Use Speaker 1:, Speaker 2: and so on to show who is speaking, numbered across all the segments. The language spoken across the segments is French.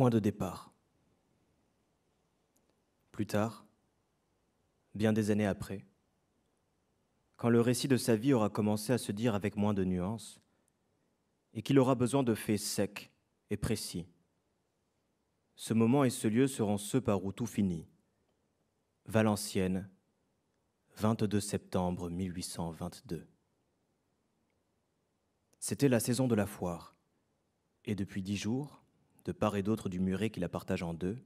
Speaker 1: point de départ. Plus tard, bien des années après, quand le récit de sa vie aura commencé à se dire avec moins de nuances, et qu'il aura besoin de faits secs et précis, ce moment et ce lieu seront ceux par où tout finit. Valenciennes, 22 septembre 1822. C'était la saison de la foire, et depuis dix jours, de part et d'autre du muret qui la partage en deux,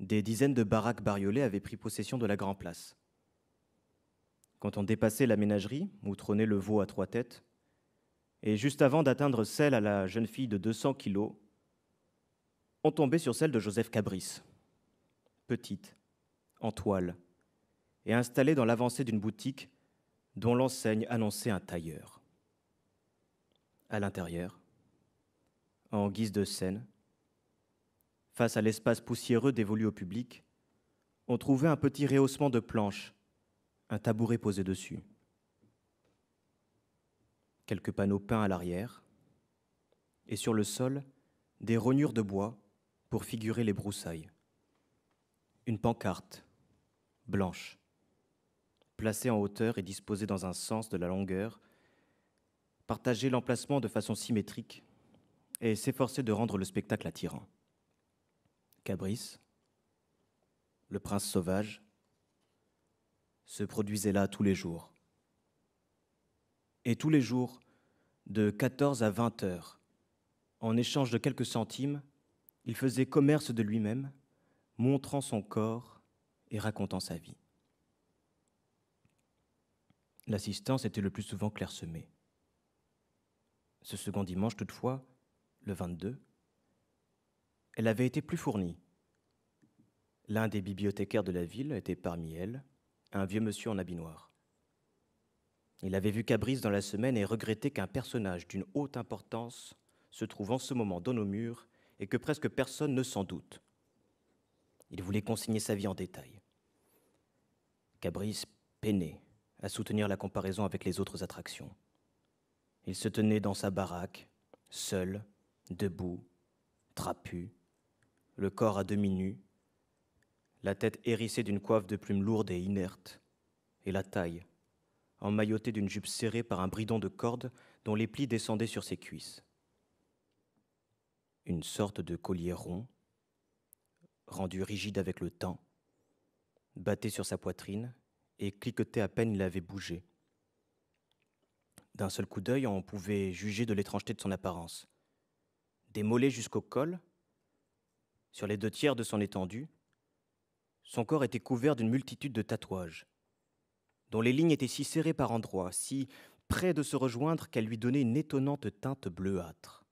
Speaker 1: des dizaines de baraques bariolées avaient pris possession de la Grand Place. Quand on dépassait la ménagerie, où trônait le veau à trois têtes, et juste avant d'atteindre celle à la jeune fille de 200 kilos, on tombait sur celle de Joseph Cabris, petite, en toile, et installée dans l'avancée d'une boutique dont l'enseigne annonçait un tailleur. À l'intérieur, en guise de scène, face à l'espace poussiéreux dévolu au public, on trouvait un petit rehaussement de planches, un tabouret posé dessus, quelques panneaux peints à l'arrière, et sur le sol, des rognures de bois pour figurer les broussailles. Une pancarte, blanche, placée en hauteur et disposée dans un sens de la longueur, partageait l'emplacement de façon symétrique et s'efforçait de rendre le spectacle attirant. Cabrice, le prince sauvage, se produisait là tous les jours. Et tous les jours, de 14 à 20 heures, en échange de quelques centimes, il faisait commerce de lui-même, montrant son corps et racontant sa vie. L'assistance était le plus souvent clairsemée. Ce second dimanche, toutefois, le 22, elle avait été plus fournie. L'un des bibliothécaires de la ville était parmi elle un vieux monsieur en habit noir. Il avait vu Cabris dans la semaine et regrettait qu'un personnage d'une haute importance se trouve en ce moment dans nos murs et que presque personne ne s'en doute. Il voulait consigner sa vie en détail. Cabris peinait à soutenir la comparaison avec les autres attractions. Il se tenait dans sa baraque, seul, debout, trapu, le corps à demi nu, la tête hérissée d'une coiffe de plumes lourde et inerte, et la taille, emmaillotée d'une jupe serrée par un bridon de corde dont les plis descendaient sur ses cuisses. Une sorte de collier rond, rendu rigide avec le temps, battait sur sa poitrine et cliquetait à peine il avait bougé. D'un seul coup d'œil, on pouvait juger de l'étrangeté de son apparence des jusqu'au col, sur les deux tiers de son étendue, son corps était couvert d'une multitude de tatouages, dont les lignes étaient si serrées par endroits, si près de se rejoindre qu'elles lui donnaient une étonnante teinte bleuâtre.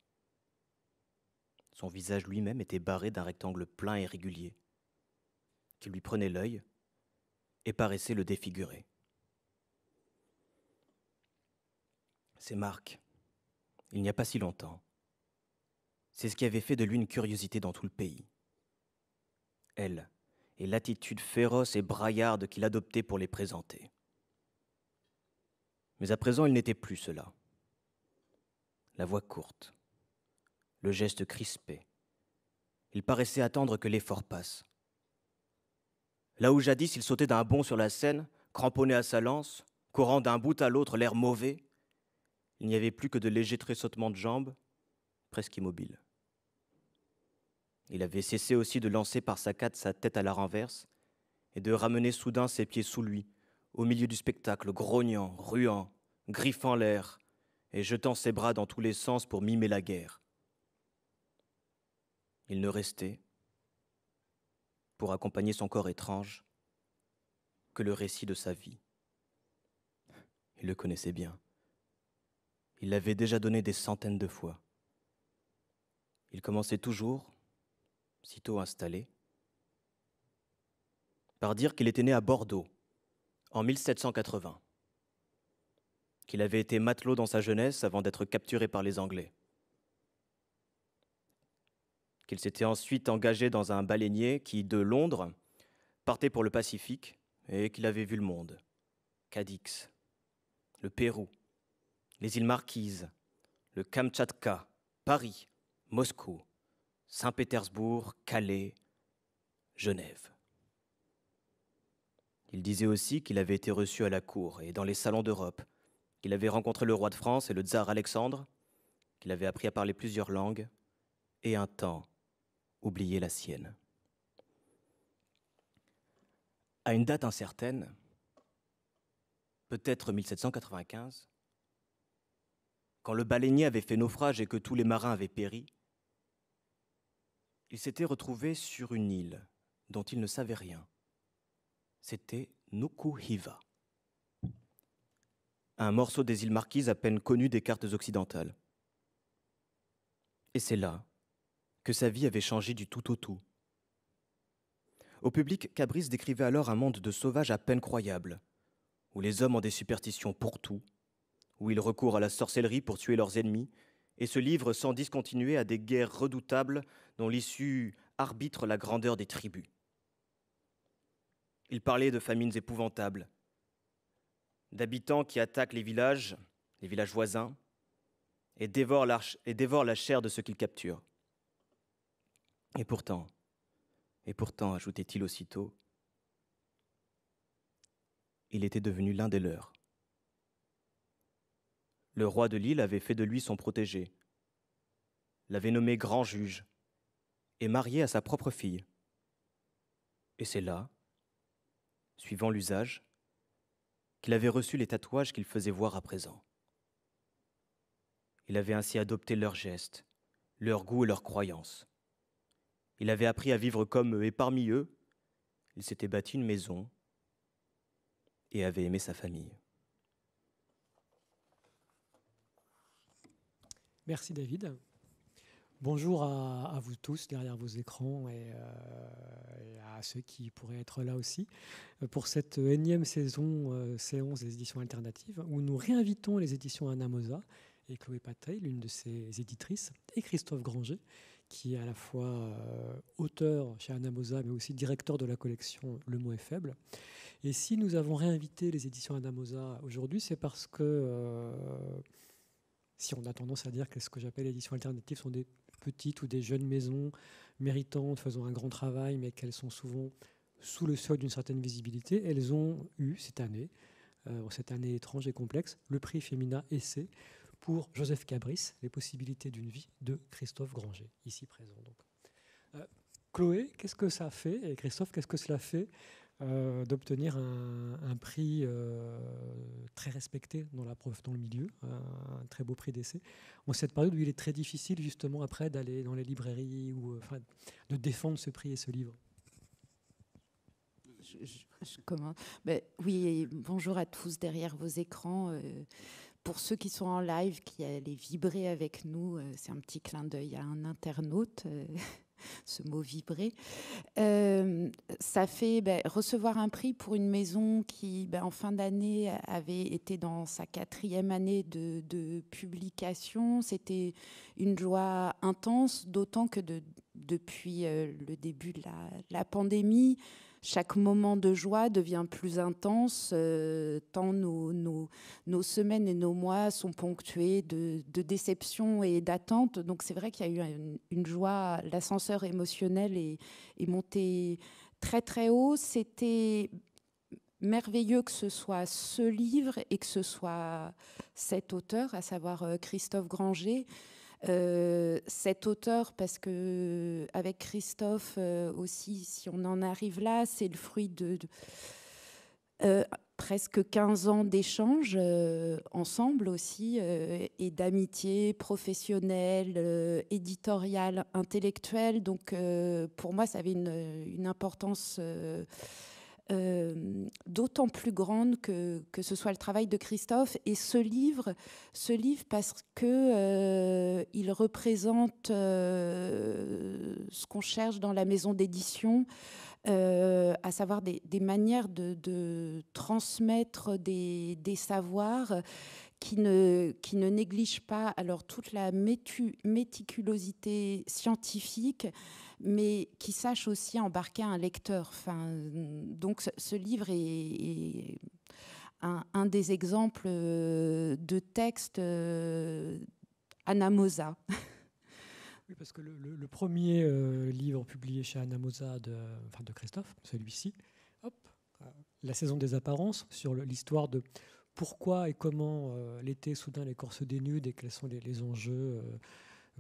Speaker 1: Son visage lui-même était barré d'un rectangle plein et régulier, qui lui prenait l'œil et paraissait le défigurer. C'est marques, il n'y a pas si longtemps, c'est ce qui avait fait de lui une curiosité dans tout le pays. Elle, et l'attitude féroce et braillarde qu'il adoptait pour les présenter. Mais à présent, il n'était plus cela. La voix courte, le geste crispé. Il paraissait attendre que l'effort passe. Là où jadis il sautait d'un bond sur la scène, cramponné à sa lance, courant d'un bout à l'autre l'air mauvais, il n'y avait plus que de légers tressautements de jambes, presque immobiles. Il avait cessé aussi de lancer par sa cate sa tête à la renverse et de ramener soudain ses pieds sous lui, au milieu du spectacle, grognant, ruant, griffant l'air et jetant ses bras dans tous les sens pour mimer la guerre. Il ne restait, pour accompagner son corps étrange, que le récit de sa vie. Il le connaissait bien. Il l'avait déjà donné des centaines de fois. Il commençait toujours, sitôt installé, par dire qu'il était né à Bordeaux en 1780, qu'il avait été matelot dans sa jeunesse avant d'être capturé par les Anglais, qu'il s'était ensuite engagé dans un baleinier qui, de Londres, partait pour le Pacifique et qu'il avait vu le monde, Cadix, le Pérou, les îles Marquises, le Kamtchatka, Paris, Moscou, Saint-Pétersbourg, Calais, Genève. Il disait aussi qu'il avait été reçu à la cour et dans les salons d'Europe, qu'il avait rencontré le roi de France et le tsar Alexandre, qu'il avait appris à parler plusieurs langues et un temps oublié la sienne. À une date incertaine, peut-être 1795, quand le baleinier avait fait naufrage et que tous les marins avaient péri, il s'était retrouvé sur une île dont il ne savait rien. C'était Nukuhiva, un morceau des îles Marquises à peine connu des cartes occidentales. Et c'est là que sa vie avait changé du tout au tout. Au public, Cabris décrivait alors un monde de sauvages à peine croyable, où les hommes ont des superstitions pour tout, où ils recourent à la sorcellerie pour tuer leurs ennemis et se livre sans discontinuer à des guerres redoutables dont l'issue arbitre la grandeur des tribus. Il parlait de famines épouvantables, d'habitants qui attaquent les villages, les villages voisins, et dévorent la, et la chair de ceux qu'ils capturent. Et pourtant, et pourtant, ajoutait-il aussitôt, il était devenu l'un des leurs. Le roi de l'île avait fait de lui son protégé, l'avait nommé grand juge, et marié à sa propre fille. Et c'est là, suivant l'usage, qu'il avait reçu les tatouages qu'il faisait voir à présent. Il avait ainsi adopté leurs gestes, leurs goûts et leurs croyances. Il avait appris à vivre comme eux, et parmi eux, il s'était bâti une maison et avait aimé sa famille.
Speaker 2: Merci David. Bonjour à, vous tous derrière vos écrans euh, et, à ceux qui pourraient être là aussi euh, pour cette énième saison séance euh, des éditions alternatives où nous réinvitons les éditions Anamosa et Chloé Patay, l'une de ses éditrices, et Christophe Granger, qui est à la fois auteur chez Anamosa mais aussi directeur de la collection Le mot est faible. Et si nous avons réinvité les éditions Anamosa aujourd'hui, c'est parce que si on a tendance à dire que ce que j'appelle l'édition alternative sont des petites ou des jeunes maisons méritantes, faisant un grand travail, mais qu'elles sont souvent sous le seuil d'une certaine visibilité, elles ont eu cette année, euh, cette année étrange et complexe, le prix Femina Essai pour Joseph Cabris, Les possibilités d'une vie de Christophe Granger, ici présent. Donc. Euh, Chloé, qu'est-ce que ça fait Et Christophe, qu'est-ce que cela fait euh, d'obtenir un, prix euh, très respecté dans, la, dans le milieu, un très beau prix d'essai. En cette période où il est très difficile justement après d'aller dans les librairies ou euh, de défendre ce prix et ce livre.
Speaker 3: Je, commence. Ben, oui, bonjour à tous derrière vos écrans. pour ceux qui sont en live, qui allaient vibrer avec nous, c'est un petit clin d'œil à un internaute ce mot vibrer. Euh, ça fait ben, recevoir un prix pour une maison qui, ben, en fin d'année, avait été dans sa quatrième année de, publication. C'était une joie intense, d'autant que depuis euh, le début de la pandémie, chaque moment de joie devient plus intense, euh, tant nos, semaines et nos mois sont ponctués de, déceptions et d'attentes. Donc c'est vrai qu'il y a eu une, joie, l'ascenseur émotionnel est monté très très haut. C'était merveilleux que ce soit ce livre et que ce soit cet auteur, à savoir euh, Christophe Granger, euh, cet auteur, parce que avec Christophe euh, aussi, si on en arrive là, c'est le fruit de, euh, presque 15 ans d'échanges ensemble aussi, et d'amitié professionnelle, éditoriale, intellectuelle. Donc pour moi, ça avait une, une importance euh, d'autant plus grande que, ce soit le travail de Christophe et ce livre, ce livre parce qu'il euh, représente euh, ce qu'on cherche dans la maison d'édition, à savoir des, manières de, transmettre des, savoirs qui ne, qui ne néglige pas alors toute la méticulosité scientifique, mais qui sache aussi embarquer un lecteur. Enfin, donc ce livre est, un, des exemples euh, de texte euh, Anamosa. Oui, parce que le, premier
Speaker 2: euh, livre publié chez Anamosa de, de Christophe, celui-ci, La saison des apparences, sur l'histoire de pourquoi et comment l'été soudain les corps se dénudent et quels sont les, enjeux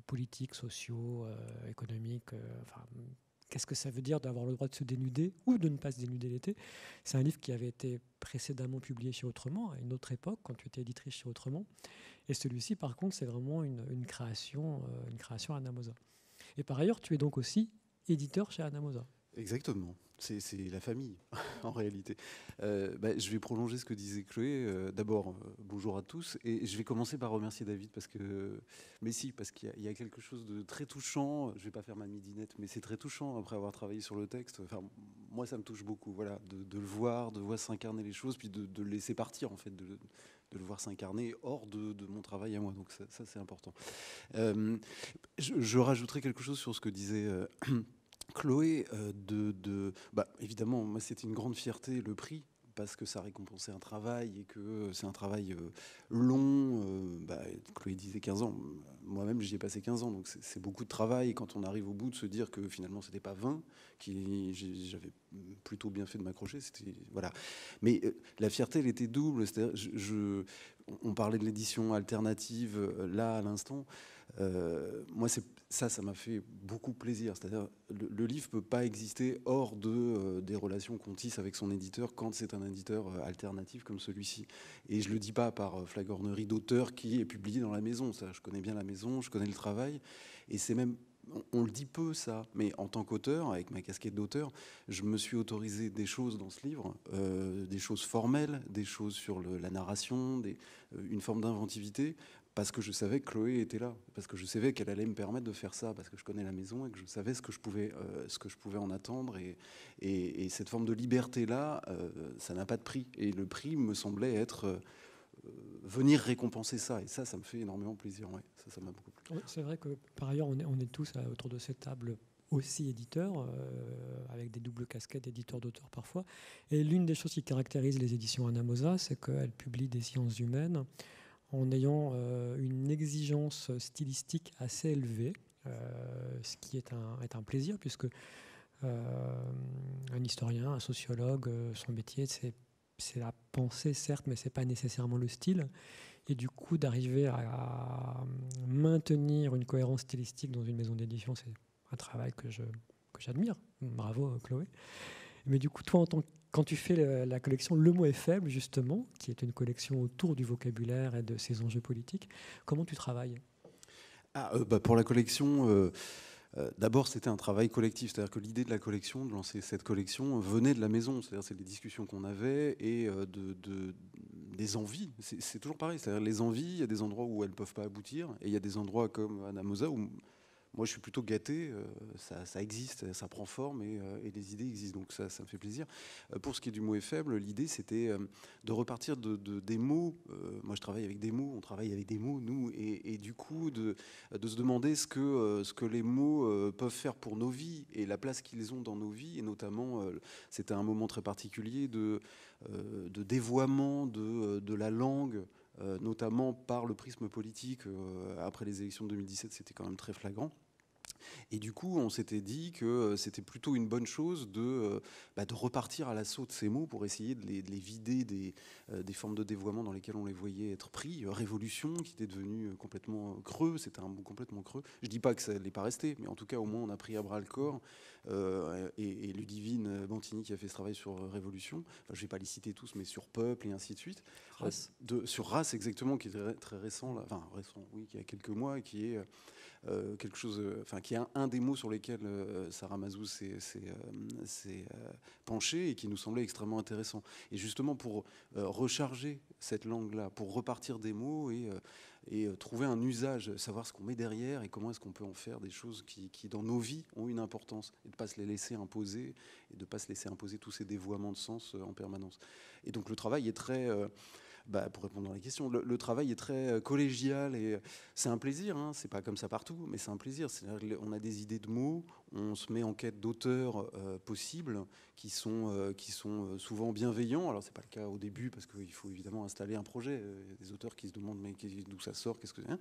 Speaker 2: politiques, sociaux, euh, économiques. Euh, enfin, qu'est-ce que ça veut dire d'avoir le droit de se dénuder ou de ne pas se dénuder l'été C'est un livre qui avait été précédemment publié chez Autrement, à une autre époque, quand tu étais éditrice chez Autrement. Et celui-ci, par contre, c'est vraiment une, création, une création euh, Anamosa. Et par ailleurs, tu es donc aussi éditeur chez Anamosa.
Speaker 4: Exactement. C'est la famille, en réalité. Euh, bah, je vais prolonger ce que disait Chloé. Euh, d'abord, euh, bonjour à tous. Et je vais commencer par remercier David, parce que. Mais si, parce qu'il y, a quelque chose de très touchant. Je ne vais pas faire ma midinette, mais c'est très touchant après avoir travaillé sur le texte. Enfin, moi, ça me touche beaucoup, voilà, de, le voir, de voir s'incarner les choses, puis de, le laisser partir, en fait, de, le, voir s'incarner hors de, mon travail à moi. Donc, ça, c'est important. Je, je, rajouterai quelque chose sur ce que disait. Chloé, euh, de, bah, évidemment, moi c'était une grande fierté le prix parce que ça récompensait un travail et que c'est un travail euh, long. Euh, bah, Chloé disait 15 ans, moi-même j'y ai passé 15 ans, donc c'est beaucoup de travail. Et quand on arrive au bout de se dire que finalement c'était pas 20, j'avais plutôt bien fait de m'accrocher, c'était voilà. Mais la fierté, elle était double. on parlait de l'édition alternative là à l'instant. Euh, moi, ça, ça m'a fait beaucoup plaisir. C'est-à-dire, le, livre ne peut pas exister hors de, euh, des relations qu'on tisse avec son éditeur quand c'est un éditeur euh, alternatif comme celui-ci. Et je ne le dis pas par flagornerie d'auteur qui est publié dans la maison. Ça, je connais bien la maison, je connais le travail. Et c'est même on, le dit peu ça, mais en tant qu'auteur, avec ma casquette d'auteur, je me suis autorisé des choses dans ce livre, des choses formelles, des choses sur la narration, une forme d'inventivité parce que je savais que Chloé était là, parce que je savais qu'elle allait me permettre de faire ça, parce que je connais la maison et que je savais ce que je pouvais, euh, ce que je pouvais en attendre. Et, et, cette forme de liberté-là, euh, ça n'a pas de prix. Et le prix me semblait être euh, venir récompenser ça. Et ça, ça me fait énormément plaisir. ça, ça m'a beaucoup
Speaker 2: plu. c'est vrai que par ailleurs, on est, on est tous autour de cette table aussi éditeur, avec des doubles casquettes d'éditeurs d'auteurs parfois. Et l'une des choses qui caractérise les éditions Anamosa, c'est qu'elle publie des sciences humaines, en ayant euh, une exigence stylistique assez élevée, euh, ce qui est un, plaisir puisque euh, un historien, un sociologue, son métier, c'est la pensée certes, mais ce n'est pas nécessairement le style. Et du coup, d'arriver à maintenir une cohérence stylistique dans une maison d'édition, c'est un travail que je j'admire. Bravo Chloé. Mais du coup, toi, en tant quand tu fais la, collection Le mot est faible, justement, qui est une collection autour du vocabulaire et de ses enjeux politiques, comment tu travailles
Speaker 4: ah, euh, bah, Pour la collection... Euh, euh, d'abord, c'était un travail collectif, c'est-à-dire que l'idée de la collection, de lancer cette collection, venait de la maison. C'est-à-dire, c'est des discussions qu'on avait et de, des envies. C'est toujours pareil, c'est-à-dire les envies, il y a des endroits où elles ne peuvent pas aboutir, et il y a des endroits comme Anna Mosa où moi, je suis plutôt gâté. Euh, ça, existe, ça prend forme euh, et, les idées existent. Donc ça, ça me fait plaisir. Euh, pour ce qui est du mot est faible, l'idée, c'était de repartir de, des mots. moi, je travaille avec des mots. On travaille avec des mots, nous. Et, du coup, de, se demander ce que, ce que les mots peuvent faire pour nos vies et la place qu'ils ont dans nos vies. Et notamment, c'était un moment très particulier de, de dévoiement de, de la langue notamment par le prisme politique. après les élections de 2017, c'était quand même très flagrant. Et du coup, on s'était dit que euh, c'était plutôt une bonne chose de, euh, bah, de repartir à l'assaut de ces mots pour essayer de les, vider euh, des, formes de dévoiement dans lesquelles on les voyait être pris. Révolution, qui était devenu complètement creux, c'était un mot complètement creux. Je dis pas que ça l'est pas resté, mais en tout cas, au moins, on a pris à bras le corps. et, et, Ludivine Bantini qui a fait ce travail sur Révolution, enfin, je vais pas les citer tous, mais sur Peuple et ainsi de suite. sur Race, exactement, qui est très, récent, là. enfin récent, oui, qui a quelques mois, qui est euh, quelque chose, euh, enfin, qui est un, des mots sur lesquels euh, Sarah Mazou s'est penchée et qui nous semblait extrêmement intéressant. Et justement, pour recharger cette langue-là, pour repartir des mots et, et trouver un usage, savoir ce qu'on met derrière et comment est-ce qu'on peut en faire des choses qui, qui, dans nos vies, ont une importance et de ne pas se les laisser imposer et de ne pas se laisser imposer tous ces dévoiements de sens en permanence. Et donc, le travail est très. Bah, pour répondre à la question, le, travail est très euh, collégial et euh, c'est un plaisir. Hein, c'est pas comme ça partout, mais c'est un plaisir. On a des idées de mots, on se met en quête d'auteurs euh, possibles qui sont, qui sont souvent bienveillants. Alors c'est pas le cas au début parce qu'il faut évidemment installer un projet. Il y a des auteurs qui se demandent mais d'où ça sort, qu'est-ce que c'est. Hein.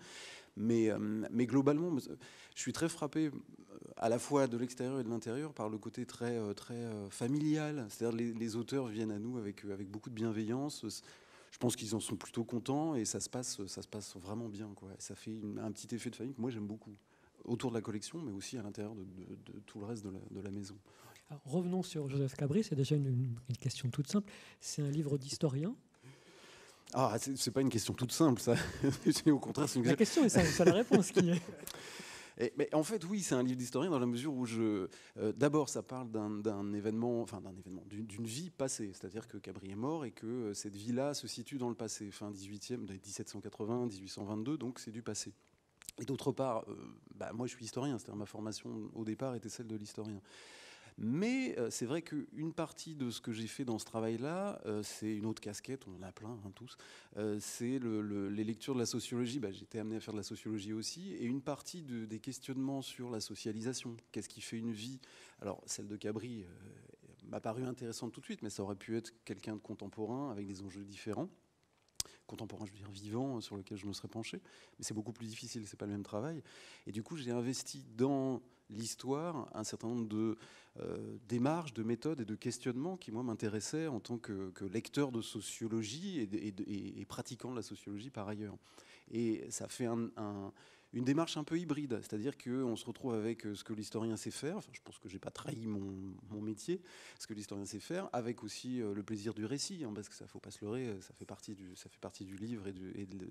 Speaker 4: Mais, mais globalement, je suis très frappé à la fois de l'extérieur et de l'intérieur par le côté très, très familial. C'est-à-dire que les auteurs viennent à nous avec, avec beaucoup de bienveillance, je pense qu'ils en sont plutôt contents et ça se passe, ça se passe vraiment bien. Quoi. Ça fait un petit effet de famille que moi j'aime beaucoup, autour de la collection, mais aussi à l'intérieur de, tout le reste de la, maison.
Speaker 2: revenons sur Joseph Cabri, c'est déjà une, question toute simple. C'est un livre d'historien,
Speaker 4: ah, c'est pas une question toute simple, ça. au contraire, c'est une... La question et c'est la réponse qui est. mais en fait, oui, c'est un livre d'historien dans la mesure où je. Euh, d'abord, ça parle d'un événement, enfin d'un événement, d'une vie passée. C'est-à-dire que Cabri est mort et que euh, cette vie-là se situe dans le passé, fin 18e, 1780, 1822, donc c'est du passé. Et d'autre part, euh, bah, moi je suis historien, c'est-à-dire ma formation au départ était celle de l'historien. Mais euh, c'est vrai qu'une partie de ce que j'ai fait dans ce travail-là, euh, c'est une autre casquette, on en a plein hein, tous, euh, c'est les lectures de la sociologie, bah, j'étais amené à faire de la sociologie aussi, et une partie de, des questionnements sur la socialisation, qu'est-ce qui fait une vie Alors celle de Cabri m'a paru intéressante tout de suite, mais ça aurait pu être quelqu'un de contemporain avec des enjeux différents contemporain, je veux dire vivant, sur lequel je me serais penché, mais c'est beaucoup plus difficile, c'est pas le même travail. Et du coup, j'ai investi dans l'histoire un certain nombre de euh, démarches, de méthodes et de questionnements qui, moi, m'intéressaient en tant que, lecteur de sociologie et, et, pratiquant la sociologie par ailleurs. Et ça fait un une démarche un peu hybride, c'est-à-dire qu'on se retrouve avec euh, ce que l'historien sait faire, je pense que je n'ai pas trahi mon, métier, ce que l'historien sait faire, avec aussi euh, le plaisir du récit, hein, parce que ça ne faut pas se leurrer, ça fait partie du, livre et, de,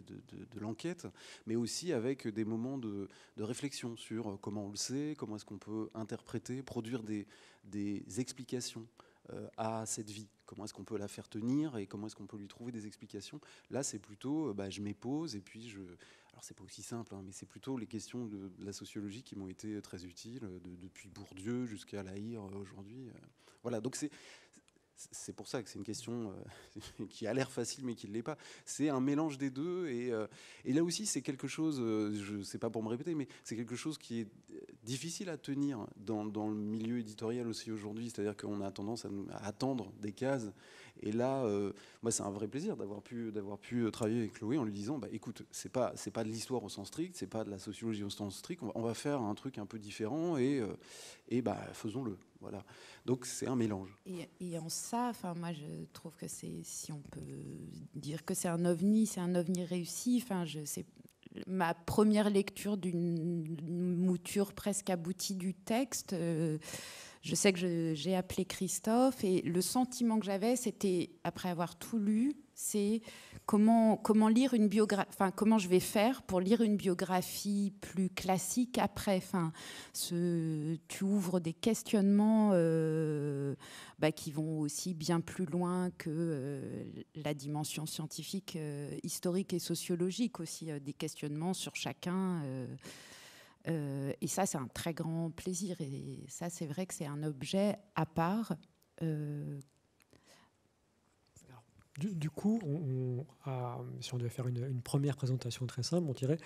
Speaker 4: l'enquête, mais aussi avec des moments de, réflexion sur euh, comment on le sait, comment est-ce qu'on peut interpréter, produire des, explications à cette vie Comment est-ce qu'on peut la faire tenir et comment est-ce qu'on peut lui trouver des explications Là, c'est plutôt, bah, je m'épose et puis je, c'est pas aussi simple, hein, mais c'est plutôt les questions de, la sociologie qui m'ont été euh, très utiles, euh, depuis Bourdieu jusqu'à Laïr euh, aujourd'hui. Voilà, donc c'est c'est pour ça que c'est une question qui a l'air facile mais qui ne l'est pas. C'est un mélange des deux et, et là aussi c'est quelque chose, je ne sais pas pour me répéter, mais c'est quelque chose qui est difficile à tenir dans, dans le milieu éditorial aussi aujourd'hui. C'est-à-dire qu'on a tendance à, attendre des cases et là, euh, moi, c'est un vrai plaisir d'avoir pu, d'avoir pu euh, travailler avec Chloé en lui disant, bah, écoute, c'est pas, c'est pas de l'histoire au sens strict, c'est pas de la sociologie au sens strict. On va, faire un truc un peu différent et, euh, bah, faisons-le. Voilà. Donc c'est un mélange.
Speaker 3: Et, en ça, enfin moi je trouve que c'est, si on peut dire que c'est un ovni, c'est un ovni réussi. Enfin je ma première lecture d'une mouture presque aboutie du texte je sais que j'ai appelé Christophe et le sentiment que j'avais, c'était, après avoir tout lu, c'est comment, comment lire une biographie, enfin, comment je vais faire pour lire une biographie plus classique après. Enfin, ce, tu ouvres des questionnements euh, bah, qui vont aussi bien plus loin que euh, la dimension scientifique, euh, historique et sociologique aussi, des questionnements sur chacun. Euh, et ça, c'est un très grand plaisir. Et ça, c'est vrai que c'est un objet à part. Euh,
Speaker 2: du, coup, on, a, si on devait faire une, première présentation très simple, on dirait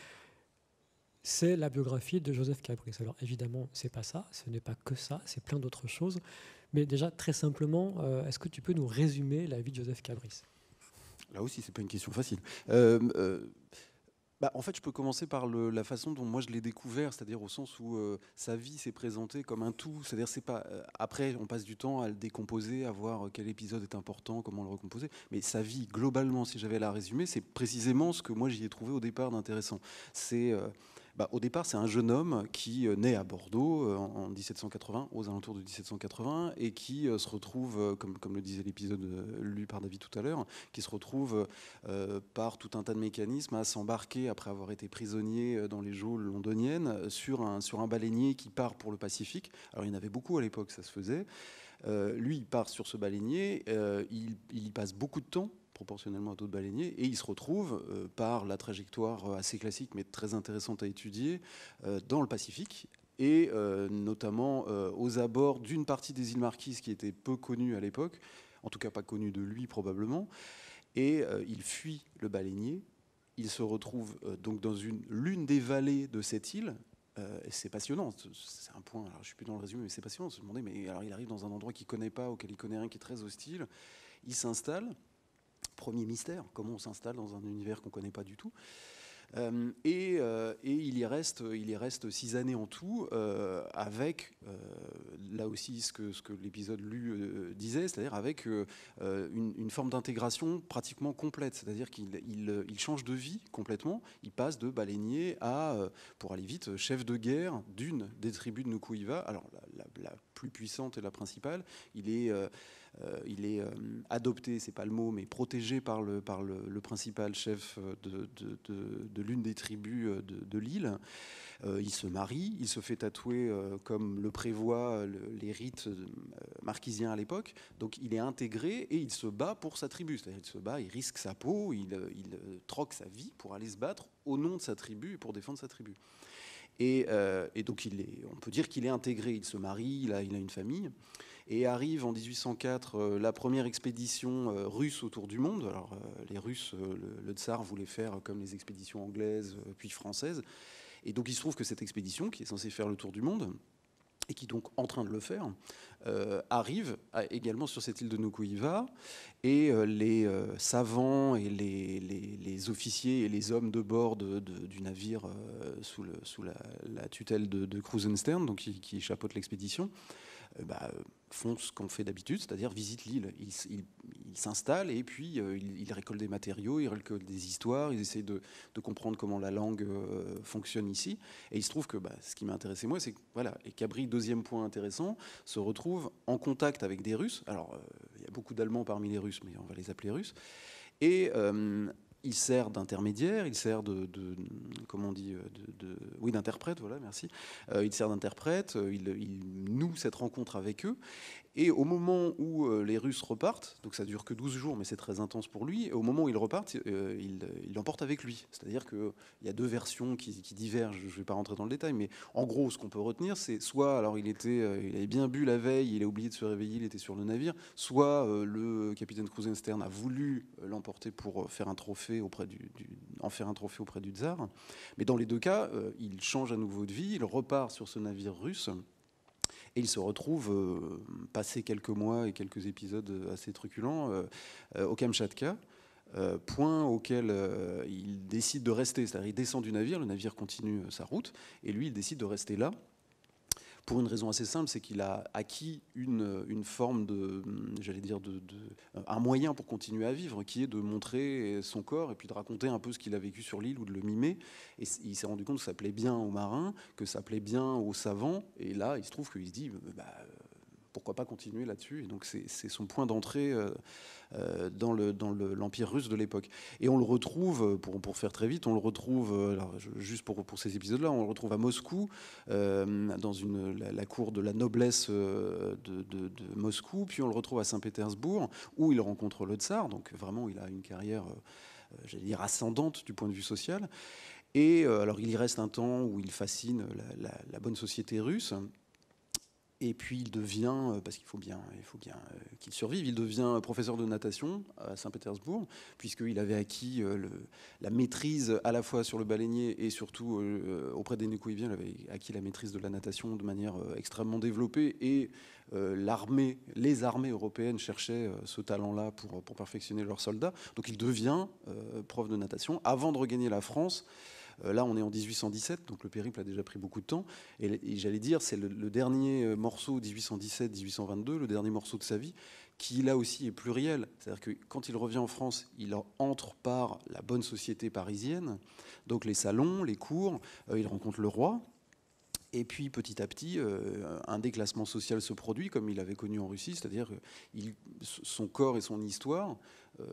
Speaker 2: c'est la biographie de Joseph Cabris. Alors évidemment, c'est pas ça, ce n'est pas que ça, c'est plein d'autres choses. Mais déjà, très simplement, euh, est-ce que tu peux nous résumer la vie de Joseph Cabris
Speaker 4: Là aussi, c'est pas une question facile. Bah, en fait, je peux commencer par la façon dont moi je l'ai découvert, c'est-à-dire au sens où euh, sa vie s'est présentée comme un tout. C'est-à-dire, c'est pas euh, après, on passe du temps à le décomposer, à voir euh, quel épisode est important, comment le recomposer. Mais sa vie, globalement, si j'avais à la résumer, c'est précisément ce que moi j'y ai trouvé au départ d'intéressant. C'est bah, au départ, c'est un jeune homme qui euh, naît à Bordeaux euh, en, 1780, aux alentours de 1780, et qui euh, se retrouve, comme, le disait l'épisode lu par David tout à l'heure, qui se retrouve par tout un tas de mécanismes à s'embarquer, après avoir été prisonnier dans les geôles londoniennes, sur un, sur un baleinier qui part pour le Pacifique. Alors il y en avait beaucoup à l'époque, ça se faisait. Euh, lui, part sur ce baleinier, euh, il, y passe beaucoup de temps proportionnellement à d'autres baleiniers, et il se retrouve euh, par la trajectoire assez classique mais très intéressante à étudier dans le Pacifique et notamment aux abords d'une partie des îles Marquises qui était peu connue à l'époque, en tout cas pas connue de lui probablement, et il fuit le baleinier. Il se retrouve donc dans l'une des vallées de cette île, euh, c'est passionnant, c'est un point, alors je suis plus dans le résumé, mais c'est passionnant de se demander, mais alors il arrive dans un endroit qu'il ne connaît pas, auquel il connaît rien, qui est très hostile, il s'installe, premier mystère, comment on s'installe dans un univers qu'on ne connaît pas du tout, euh, euh, et, il y reste, il y reste six années en tout, euh, avec là aussi ce que, ce que l'épisode lu disait, c'est-à-dire avec une, forme d'intégration pratiquement complète, c'est-à-dire qu'il il, change de vie complètement. Il passe de baleinier à, pour aller vite, chef de guerre d'une des tribus de Nukuiva. Alors la, la, plus puissante et la principale. Il est euh, il est euh, adopté, c'est pas le mot, mais protégé par le, principal chef de, l'une des tribus euh, de, l'île. il se marie, il se fait tatouer comme le prévoient les rites marquisiens à l'époque. Donc il est intégré et il se bat pour sa tribu. C'est-à-dire il se bat, il risque sa peau, il, troque sa vie pour aller se battre au nom de sa tribu et pour défendre sa tribu. Et, donc on peut dire qu'il est intégré, il se marie, il a une famille et arrive en 1804 euh, la première expédition euh, russe autour du monde. Alors euh, les Russes, le, tsar voulait faire comme les expéditions anglaises puis françaises. Et donc il se trouve que cette expédition, qui est censée faire le tour du monde, et qui est donc en train de le faire, arrive également sur cette île de Nukuiva. Et les savants et les, officiers et les hommes de bord du navire sous, le, sous, la, tutelle de, Krusenstern, donc qui, qui chapeaute l'expédition, euh, bah, font ce qu'on fait d'habitude, c'est-à-dire visite l'île. Ils, s'installent et puis euh, ils, récoltent des matériaux, ils récoltent des histoires, ils essayent de, comprendre comment la langue euh, fonctionne ici. Et il se trouve que bah, ce qui m'a intéressé, moi, c'est que voilà, et Cabri, deuxième point intéressant, se retrouve en contact avec des Russes. Alors, il y a beaucoup d'Allemands parmi les Russes, mais on va les appeler Russes. Et il sert d'intermédiaire, il sert de, de, comment on dit, euh, de, oui d'interprète, voilà, merci. Euh, il sert d'interprète, euh, il, il, noue cette rencontre avec eux, et au moment où euh, les Russes repartent, donc ça dure que 12 jours, mais c'est très intense pour lui, au moment où ils repartent, euh, euh, il l'emporte avec lui. C'est-à-dire qu'il y a deux versions qui, divergent, je ne vais pas rentrer dans le détail, mais en gros, ce qu'on peut retenir, c'est soit alors il, était, il avait bien bu la veille, il a oublié de se réveiller, il était sur le navire, soit le capitaine Krusenstern a voulu l'emporter pour faire un trophée auprès du, en faire un trophée auprès du tsar. Mais dans les deux cas, il change à nouveau de vie, il repart sur ce navire russe. Et il se retrouve, euh, passé quelques mois et quelques épisodes assez truculents, euh, euh, au Kamchatka. point auquel il décide de rester, c'est-à-dire il descend du navire, le navire continue sa route, et lui il décide de rester là, pour une raison assez simple, c'est qu'il a acquis une, une forme de, j'allais dire, de, un moyen pour continuer à vivre, qui est de montrer son corps et puis de raconter un peu ce qu'il a vécu sur l'île ou de le mimer. Et il s'est rendu compte que ça plaît bien aux marins, que ça plaît bien aux savants. Et là, il se trouve qu'il se dit, bah, pourquoi pas continuer là-dessus donc c'est son point d'entrée euh, euh, dans l'empire russe de l'époque. Et on le retrouve, pour, faire très vite, on le retrouve, euh, juste pour, ces épisodes-là, on le retrouve à Moscou, dans la, cour de la noblesse de, Moscou, puis on le retrouve à Saint-Pétersbourg, où il rencontre le tsar, donc vraiment il a une carrière, j'allais dire, ascendante du point de vue social. Et alors il y reste un temps où il fascine la bonne société russe, et puis il devient, euh, parce qu'il faut bien, il faut bien euh, qu'il survive, il devient euh, professeur de natation à Saint-Pétersbourg, puisqu'il avait acquis la maîtrise à la fois sur le baleinier et surtout auprès des Nécouibiens, il avait acquis la maîtrise de la natation de manière extrêmement développée. Et l'armée, les armées européennes cherchaient ce talent-là pour, pour, perfectionner leurs soldats. Donc il devient prof de natation avant de regagner la France euh, là, on est en 1817, donc le périple a déjà pris beaucoup de temps. Et, j'allais dire, c'est le, dernier euh, morceau 1817-1822, le dernier morceau de sa vie, qui là aussi est pluriel. C'est-à-dire que quand il revient en France, il entre par la bonne société parisienne, donc les salons, les cours, euh, il rencontre le roi. Et puis petit à petit, un déclassement social se produit, comme il avait connu en Russie, c'est-à-dire son corps et son histoire euh,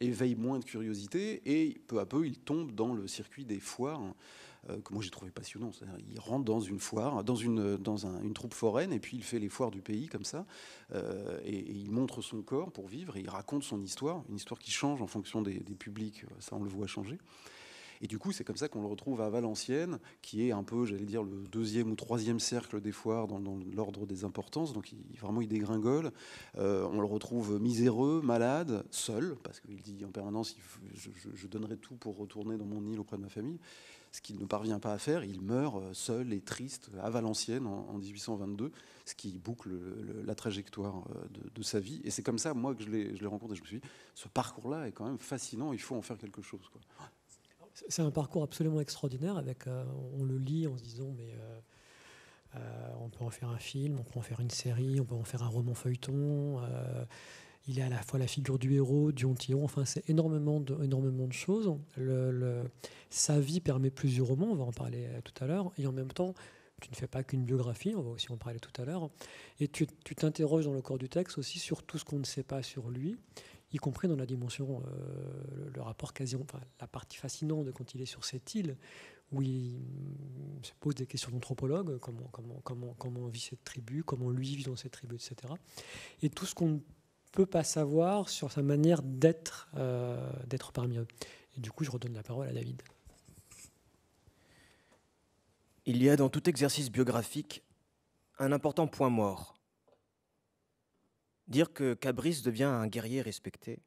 Speaker 4: éveille moins de curiosité et peu à peu, il tombe dans le circuit des foires euh, que moi j'ai trouvé passionnant. Il rentre dans une foire, dans une, troupe foraine, et puis il fait les foires du pays comme ça, euh, et, il montre son corps pour vivre, et il raconte son histoire, une histoire qui change en fonction des publics, ça on le voit changer. Et du coup, c'est comme ça qu'on le retrouve à Valenciennes, qui est un peu, j'allais dire, le deuxième ou troisième cercle des foires dans, l'ordre des importances. Donc il, vraiment, il dégringole. Euh, on le retrouve miséreux, malade, seul, parce qu'il dit en permanence, je, je, donnerai tout pour retourner dans mon île auprès de ma famille ce qu'il ne parvient pas à faire. Il meurt euh, seul et triste à Valenciennes en, 1822, ce qui boucle la trajectoire euh, de, sa vie. Et c'est comme ça, moi, que je l'ai rencontré. Je me suis dit, ce parcours-là est quand même fascinant, il faut en faire quelque chose. Quoi.
Speaker 2: C'est un parcours absolument extraordinaire. Avec, euh, on le lit en se disant, mais euh, euh, on peut en faire un film, on peut en faire une série, on peut en faire un roman feuilleton. il est à la fois la figure du héros, du antillon. Enfin, c'est énormément de, énormément de choses. sa vie permet plusieurs romans. On va en parler tout à l'heure. Et en même temps, tu ne fais pas qu'une biographie, on va aussi en parler tout à l'heure, et tu t'interroges dans le corps du texte aussi sur tout ce qu'on ne sait pas sur lui, y compris dans la dimension, euh, le, rapport quasi, la partie fascinante de quand il est sur cette île, où il se pose des questions d'anthropologue, comment, comment, comment, comment vit cette tribu, comment lui vit dans cette tribu, etc. Et tout ce qu'on ne peut pas savoir sur sa manière d'être euh, d'être parmi eux. Et du coup, je redonne la parole à David.
Speaker 1: Il y a dans tout exercice biographique un important point mort Dire que Cabrice devient un guerrier respecté,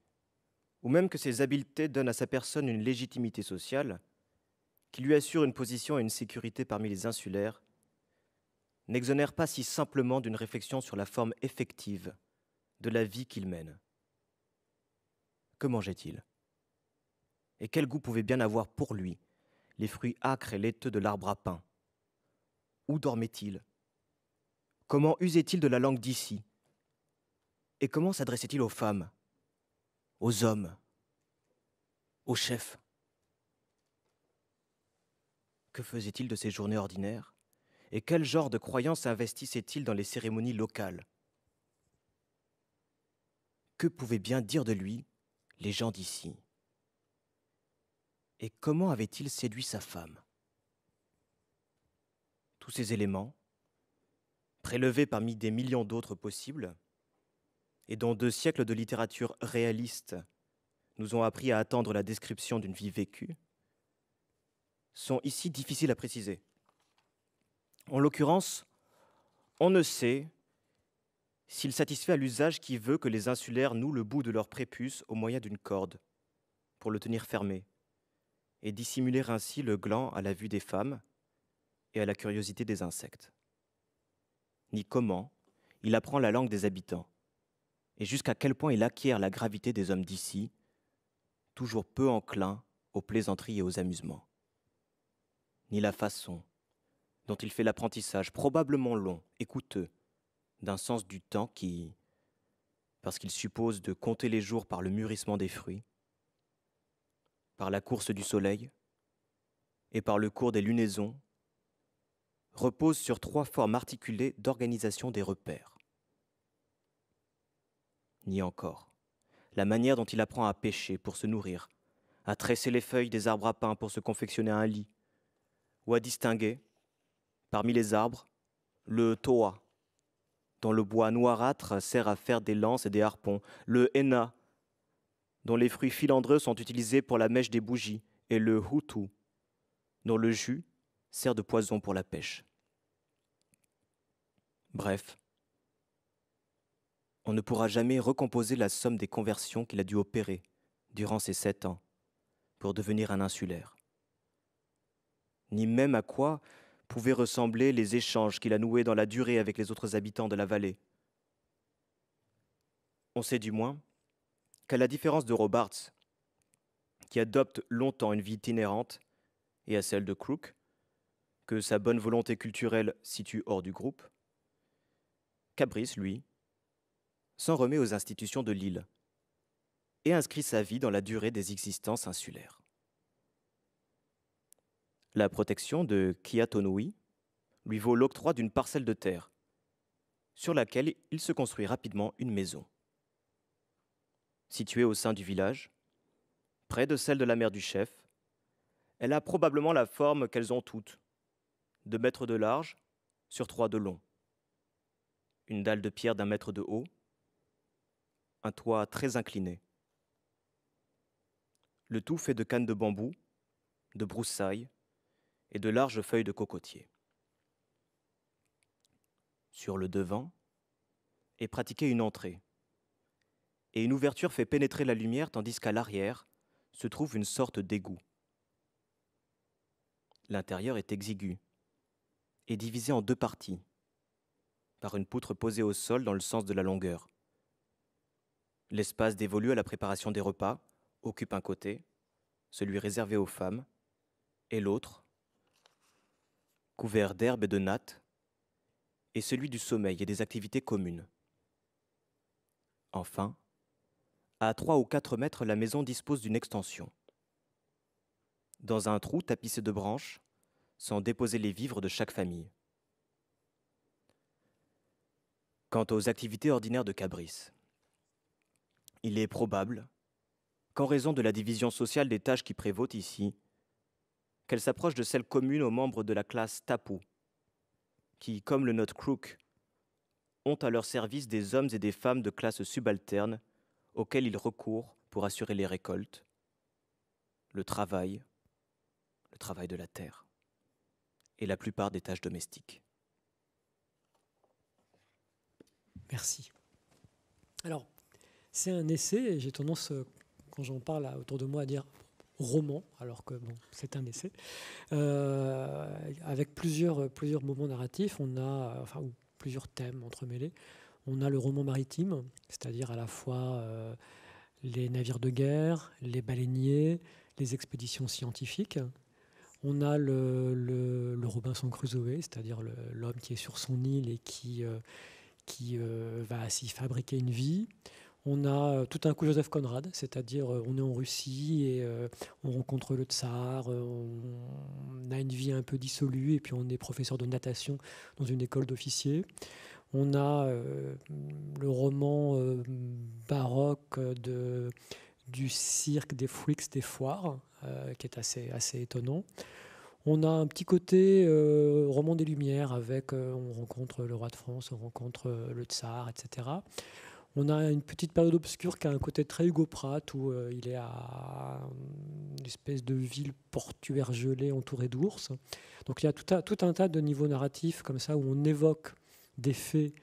Speaker 1: ou même que ses habiletés donnent à sa personne une légitimité sociale, qui lui assure une position et une sécurité parmi les insulaires, n'exonère pas si simplement d'une réflexion sur la forme effective de la vie qu'il mène. Que mangeait-il Et quel goût pouvait bien avoir pour lui les fruits âcres et laiteux de l'arbre à pain Où dormait-il Comment usait-il de la langue d'ici et comment s'adressait-il aux femmes, aux hommes, aux chefs Que faisait-il de ses journées ordinaires Et quel genre de croyances investissait-il dans les cérémonies locales Que pouvaient bien dire de lui les gens d'ici Et comment avait-il séduit sa femme Tous ces éléments, prélevés parmi des millions d'autres possibles, et dont deux siècles de littérature réaliste nous ont appris à attendre la description d'une vie vécue, sont ici difficiles à préciser. En l'occurrence, on ne sait s'il satisfait à l'usage qui veut que les insulaires nouent le bout de leur prépuce au moyen d'une corde, pour le tenir fermé, et dissimuler ainsi le gland à la vue des femmes et à la curiosité des insectes. Ni comment il apprend la langue des habitants, et jusqu'à quel point il acquiert la gravité des hommes d'ici, toujours peu enclin aux plaisanteries et aux amusements. Ni la façon dont il fait l'apprentissage, probablement long et coûteux, d'un sens du temps qui, parce qu'il suppose de compter les jours par le mûrissement des fruits, par la course du soleil et par le cours des lunaisons, repose sur trois formes articulées d'organisation des repères ni encore. La manière dont il apprend à pêcher pour se nourrir, à tresser les feuilles des arbres à pain pour se confectionner un lit, ou à distinguer, parmi les arbres, le toa, dont le bois noirâtre sert à faire des lances et des harpons, le hena dont les fruits filandreux sont utilisés pour la mèche des bougies, et le hutu, dont le jus sert de poison pour la pêche. Bref, on ne pourra jamais recomposer la somme des conversions qu'il a dû opérer durant ces sept ans pour devenir un insulaire. Ni même à quoi pouvaient ressembler les échanges qu'il a noués dans la durée avec les autres habitants de la vallée. On sait du moins qu'à la différence de Robarts, qui adopte longtemps une vie itinérante, et à celle de Crook, que sa bonne volonté culturelle situe hors du groupe, Cabris, lui, s'en remet aux institutions de l'île et inscrit sa vie dans la durée des existences insulaires. La protection de Kiatonui lui vaut l'octroi d'une parcelle de terre sur laquelle il se construit rapidement une maison. Située au sein du village, près de celle de la mère du chef, elle a probablement la forme qu'elles ont toutes, deux mètres de large sur trois de long, une dalle de pierre d'un mètre de haut, un toit très incliné. Le tout fait de cannes de bambou, de broussailles et de larges feuilles de cocotier. Sur le devant est pratiquée une entrée, et une ouverture fait pénétrer la lumière tandis qu'à l'arrière se trouve une sorte d'égout. L'intérieur est exigu et divisé en deux parties par une poutre posée au sol dans le sens de la longueur. L'espace dévolu à la préparation des repas occupe un côté, celui réservé aux femmes, et l'autre, couvert d'herbes et de nattes, et celui du sommeil et des activités communes. Enfin, à trois ou quatre mètres, la maison dispose d'une extension. Dans un trou tapissé de branches sont déposés les vivres de chaque famille. Quant aux activités ordinaires de Cabris, il est probable qu'en raison de la division sociale des tâches qui prévaut ici, qu'elle s'approche de celles commune aux membres de la classe Tapu, qui, comme le note Crook, ont à leur service des hommes et des femmes de classe subalterne auxquels ils recourent pour assurer les récoltes, le travail, le travail de la terre et la plupart des tâches domestiques.
Speaker 2: Merci. Alors, c'est un essai, et j'ai tendance, euh, quand j'en parle autour de moi, à dire roman, alors que bon, c'est un essai, euh, avec plusieurs, euh, plusieurs moments narratifs, on a, enfin, plusieurs thèmes entremêlés. On a le roman maritime, c'est-à-dire à la fois les navires de guerre, les baleiniers, les expéditions scientifiques. On a le, le, Robinson Crusoe, c'est-à-dire l'homme qui est sur son île et qui, qui va s'y fabriquer une vie. On a euh, tout un coup Joseph Conrad, c'est-à-dire euh, on est en Russie et euh, on rencontre le tsar, on a une vie un peu dissolue et puis on est professeur de natation dans une école d'officiers. On a le roman baroque du cirque, des freaks, des foires, qui est assez, assez étonnant. On a un petit côté roman des Lumières avec on rencontre le roi de France, on rencontre le tsar, etc. On a une petite période obscure qui a un côté très Hugo Pratt, où euh, il est à une espèce de ville portuaire gelée entourée d'ours. Donc il y a tout, tout, un tas de niveaux narratifs comme ça, où on évoque des faits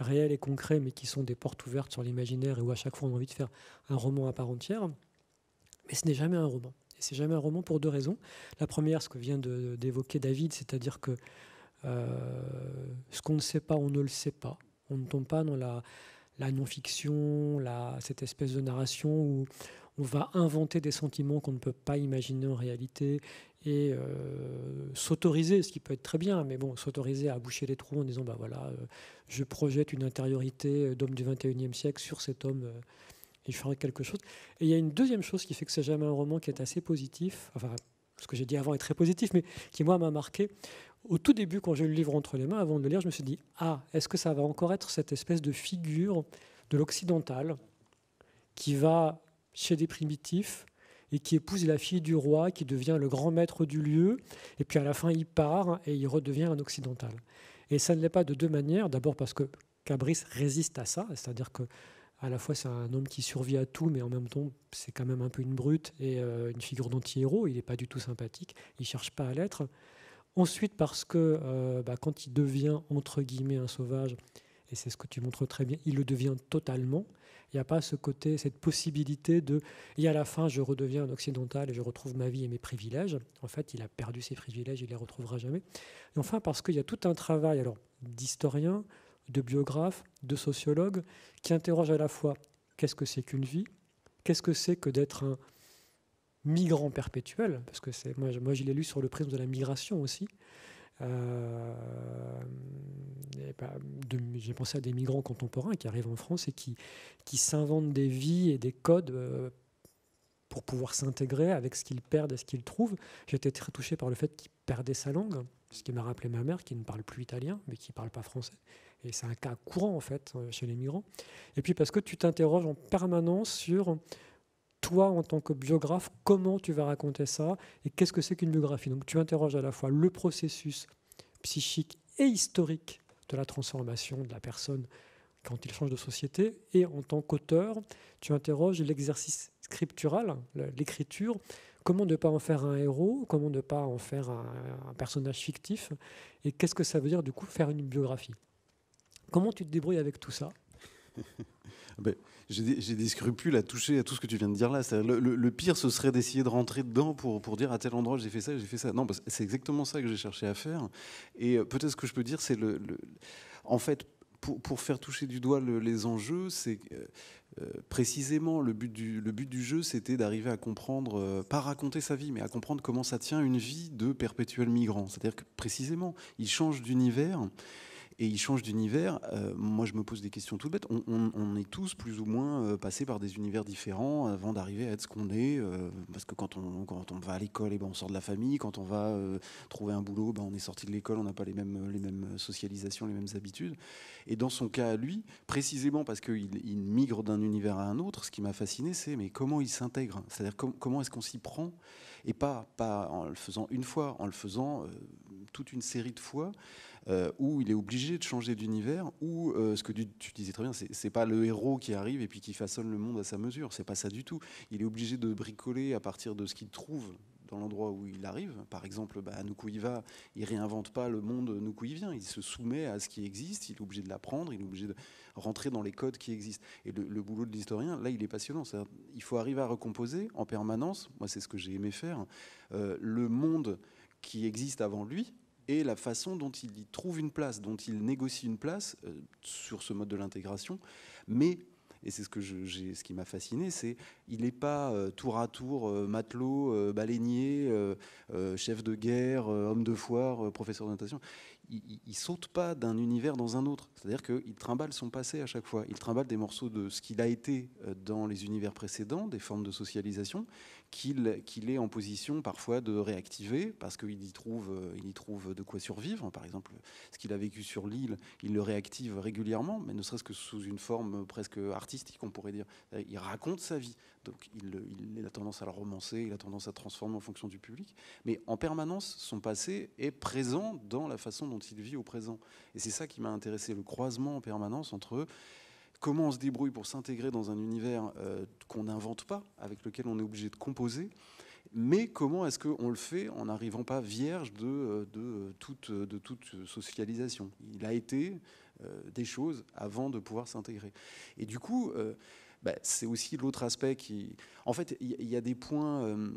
Speaker 2: réels et concrets, mais qui sont des portes ouvertes sur l'imaginaire, et où à chaque fois on a envie de faire un roman à part entière. Mais ce n'est jamais un roman. Et c'est jamais un roman pour deux raisons. La première, ce que vient d'évoquer David, c'est-à-dire que euh, ce qu'on ne sait pas, on ne le sait pas. On ne tombe pas dans la, la non-fiction, cette espèce de narration où on va inventer des sentiments qu'on ne peut pas imaginer en réalité et euh, s'autoriser, ce qui peut être très bien, mais bon, s'autoriser à boucher les trous en disant, bah voilà, euh, je projette une intériorité euh, d'homme du 21e siècle sur cet homme il et je ferai quelque chose. Et il y a une deuxième chose qui fait que c'est jamais un roman qui est assez positif, enfin, ce que j'ai dit avant est très positif, mais qui, moi, m'a marqué, au tout début, quand j'ai le livre entre les mains, avant de le lire, je me suis dit Ah, est-ce que ça va encore être cette espèce de figure de l'occidental qui va chez des primitifs et qui épouse la fille du roi, qui devient le grand maître du lieu, et puis à la fin il part et il redevient un occidental. Et ça ne l'est pas de deux manières. D'abord parce que Cabris résiste à ça, c'est-à-dire que à la fois c'est un homme qui survit à tout, mais en même temps c'est quand même un peu une brute et euh, une figure d'anti-héros. Il n'est pas du tout sympathique, il cherche pas à l'être. Ensuite, parce que euh, bah, quand il devient entre guillemets un sauvage, et c'est ce que tu montres très bien, il le devient totalement. Il n'y a pas ce côté, cette possibilité de et à la fin je redeviens un occidental et je retrouve ma vie et mes privilèges. En fait, il a perdu ses privilèges, il ne les retrouvera jamais. Et enfin, parce qu'il y a tout un travail alors d'historien, de biographe, de sociologue qui interroge à la fois qu'est-ce que c'est qu'une vie, qu'est-ce que c'est que d'être un migrants perpétuel, parce que c'est moi, moi je l'ai lu sur le prisme de la migration aussi. Euh, j'ai pensé à des migrants contemporains qui arrivent en France et qui, qui s'inventent des vies et des codes euh, pour pouvoir s'intégrer avec ce qu'ils perdent et ce qu'ils trouvent. J'étais très touché par le fait qu'ils perdaient sa langue, ce qui m'a rappelé ma mère qui ne parle plus italien, mais qui ne parle pas français. Et c'est un cas courant en fait euh, chez les migrants. Et puis parce que tu t'interroges en permanence sur toi, en tant que biographe, comment tu vas raconter ça et qu'est-ce que c'est qu'une biographie Donc tu interroges à la fois le processus psychique et historique de la transformation de la personne quand il change de société, et en tant qu'auteur, tu interroges l'exercice scriptural, l'écriture, comment ne pas en faire un héros, comment ne pas en faire un, personnage fictif, et qu'est-ce que ça veut dire du coup faire une biographie Comment tu te débrouilles avec tout ça
Speaker 4: ben, j'ai des scrupules à toucher à tout ce que tu viens de dire là. Le, le, pire, ce serait d'essayer de rentrer dedans pour, pour dire à tel endroit j'ai fait ça, j'ai fait ça. Non, c'est exactement ça que j'ai cherché à faire. Et euh, peut-être ce que je peux dire, c'est le, en fait, pour, pour, faire toucher du doigt les enjeux, c'est euh, précisément le but du, le but du jeu, c'était d'arriver à comprendre, euh, pas raconter sa vie, mais à comprendre comment ça tient une vie de perpétuel migrant. C'est-à-dire que précisément, il change d'univers et il change d'univers. Euh, moi, je me pose des questions toutes bêtes. On, est tous plus ou moins euh, passés par des univers différents avant d'arriver à être ce qu'on est. Euh, parce que quand on, quand on va à l'école, et eh ben, on sort de la famille. Quand on va trouver un boulot, ben, on est sorti de l'école, on n'a pas les mêmes, les mêmes socialisations, les mêmes habitudes. Et dans son cas à lui, précisément parce qu'il il migre d'un univers à un autre, ce qui m'a fasciné, c'est mais comment il s'intègre C'est-à-dire comment est-ce qu'on s'y prend et pas, pas en le faisant une fois, en le faisant toute une série de fois. Euh, où il est obligé de changer d'univers, ou euh, ce que tu, disais très bien, c'est pas le héros qui arrive et puis qui façonne le monde à sa mesure, c'est pas ça du tout. Il est obligé de bricoler à partir de ce qu'il trouve dans l'endroit où il arrive. Par exemple, bah, à Nukuiva, il réinvente pas le monde où il se soumet à ce qui existe, il est obligé de l'apprendre, il est obligé de rentrer dans les codes qui existent. Et le, boulot de l'historien, là, il est passionnant. il faut arriver à recomposer en permanence, moi c'est ce que j'ai aimé faire, euh, le monde qui existe avant lui, et la façon dont il y trouve une place, dont il négocie une place euh, sur ce mode de l'intégration. Mais, et c'est ce, ce qui m'a fasciné, c'est il n'est pas euh, tour à tour euh, matelot, euh, baleinier, chef de guerre, homme de foire, professeur de natation. Il, ne saute pas d'un univers dans un autre. C'est-à-dire qu'il trimballe son passé à chaque fois. Il trimballe des morceaux de ce qu'il a été dans les univers précédents, des formes de socialisation, qu'il est en position parfois de réactiver parce qu'il y trouve, y trouve de quoi survivre. Par exemple, ce qu'il a vécu sur l'île, il le réactive régulièrement, mais ne serait-ce que sous une forme presque artistique, on pourrait dire. Il raconte sa vie donc il, il, il, a tendance à la romancer, il a tendance à transformer en fonction du public. Mais en permanence, son passé est présent dans la façon dont il vit au présent. Et c'est ça qui m'a intéressé, le croisement en permanence entre comment on se débrouille pour s'intégrer dans un univers euh, qu'on n'invente pas, avec lequel on est obligé de composer, mais comment est-ce qu'on le fait en n'arrivant pas vierge de, euh, toute, euh, de toute socialisation. Il a été des choses avant de pouvoir s'intégrer. Et du coup... Bah, c'est aussi l'autre aspect qui. En fait, il y, a des points. Euh,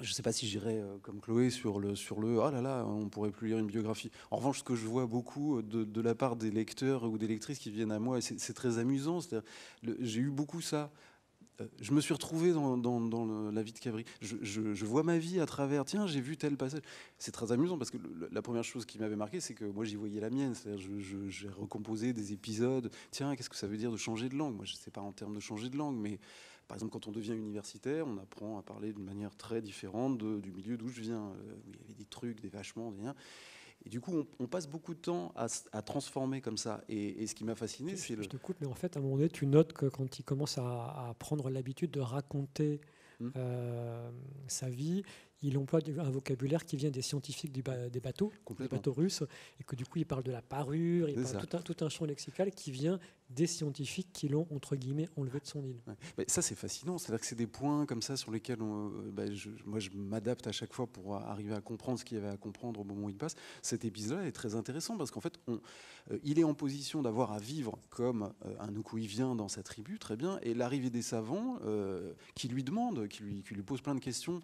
Speaker 4: je ne sais pas si j'irai euh, comme Chloé sur le sur le oh là là on ne pourrait plus lire une biographie. En revanche, ce que je vois beaucoup euh, de la part des lecteurs ou des lectrices qui viennent à moi, c'est très amusant. J'ai eu beaucoup ça euh, je me suis retrouvé dans, la vie de Cabri. Je, vois ma vie à travers, tiens, j'ai vu tel passage. C'est très amusant parce que la première chose qui m'avait marqué, c'est que moi, j'y voyais la mienne. C'est-à-dire, j'ai recomposé des épisodes. Tiens, qu'est-ce que ça veut dire de changer de langue Moi, je ne sais pas en termes de changer de langue, mais par exemple, quand on devient universitaire, on apprend à parler d'une manière très différente du milieu d'où je viens, euh, il y avait des trucs, des vachements, des liens. Et du coup, on, passe beaucoup de temps à, transformer comme ça. Et, ce qui m'a fasciné, c'est le. Je te
Speaker 2: coupe, mais en fait, à un moment donné, tu notes que quand il commence à, prendre l'habitude de raconter hmm. euh, sa vie, il emploie un vocabulaire qui vient des scientifiques du des bateaux, des bateaux russes, et que du coup, il parle de la parure, il parle tout un, tout un champ lexical qui vient des scientifiques qui l'ont, entre guillemets, enlevé de son île.
Speaker 4: ça, c'est fascinant. C'est-à-dire que c'est des points comme ça sur lesquels euh, bah, je, moi, je m'adapte à chaque fois pour arriver à comprendre ce qu'il y avait à comprendre au moment où il passe. Cet épisode-là est très intéressant parce qu'en fait, on, euh, il est en position d'avoir à vivre comme euh, un vient dans sa tribu, très bien, et l'arrivée des savants euh, qui lui demandent, qui lui, qui posent plein de questions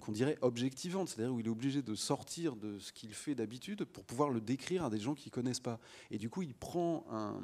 Speaker 4: qu'on dirait objectivantes, c'est-à-dire où il est obligé de sortir de ce qu'il fait d'habitude pour pouvoir le décrire à des gens qui ne connaissent pas. Et du coup, il prend un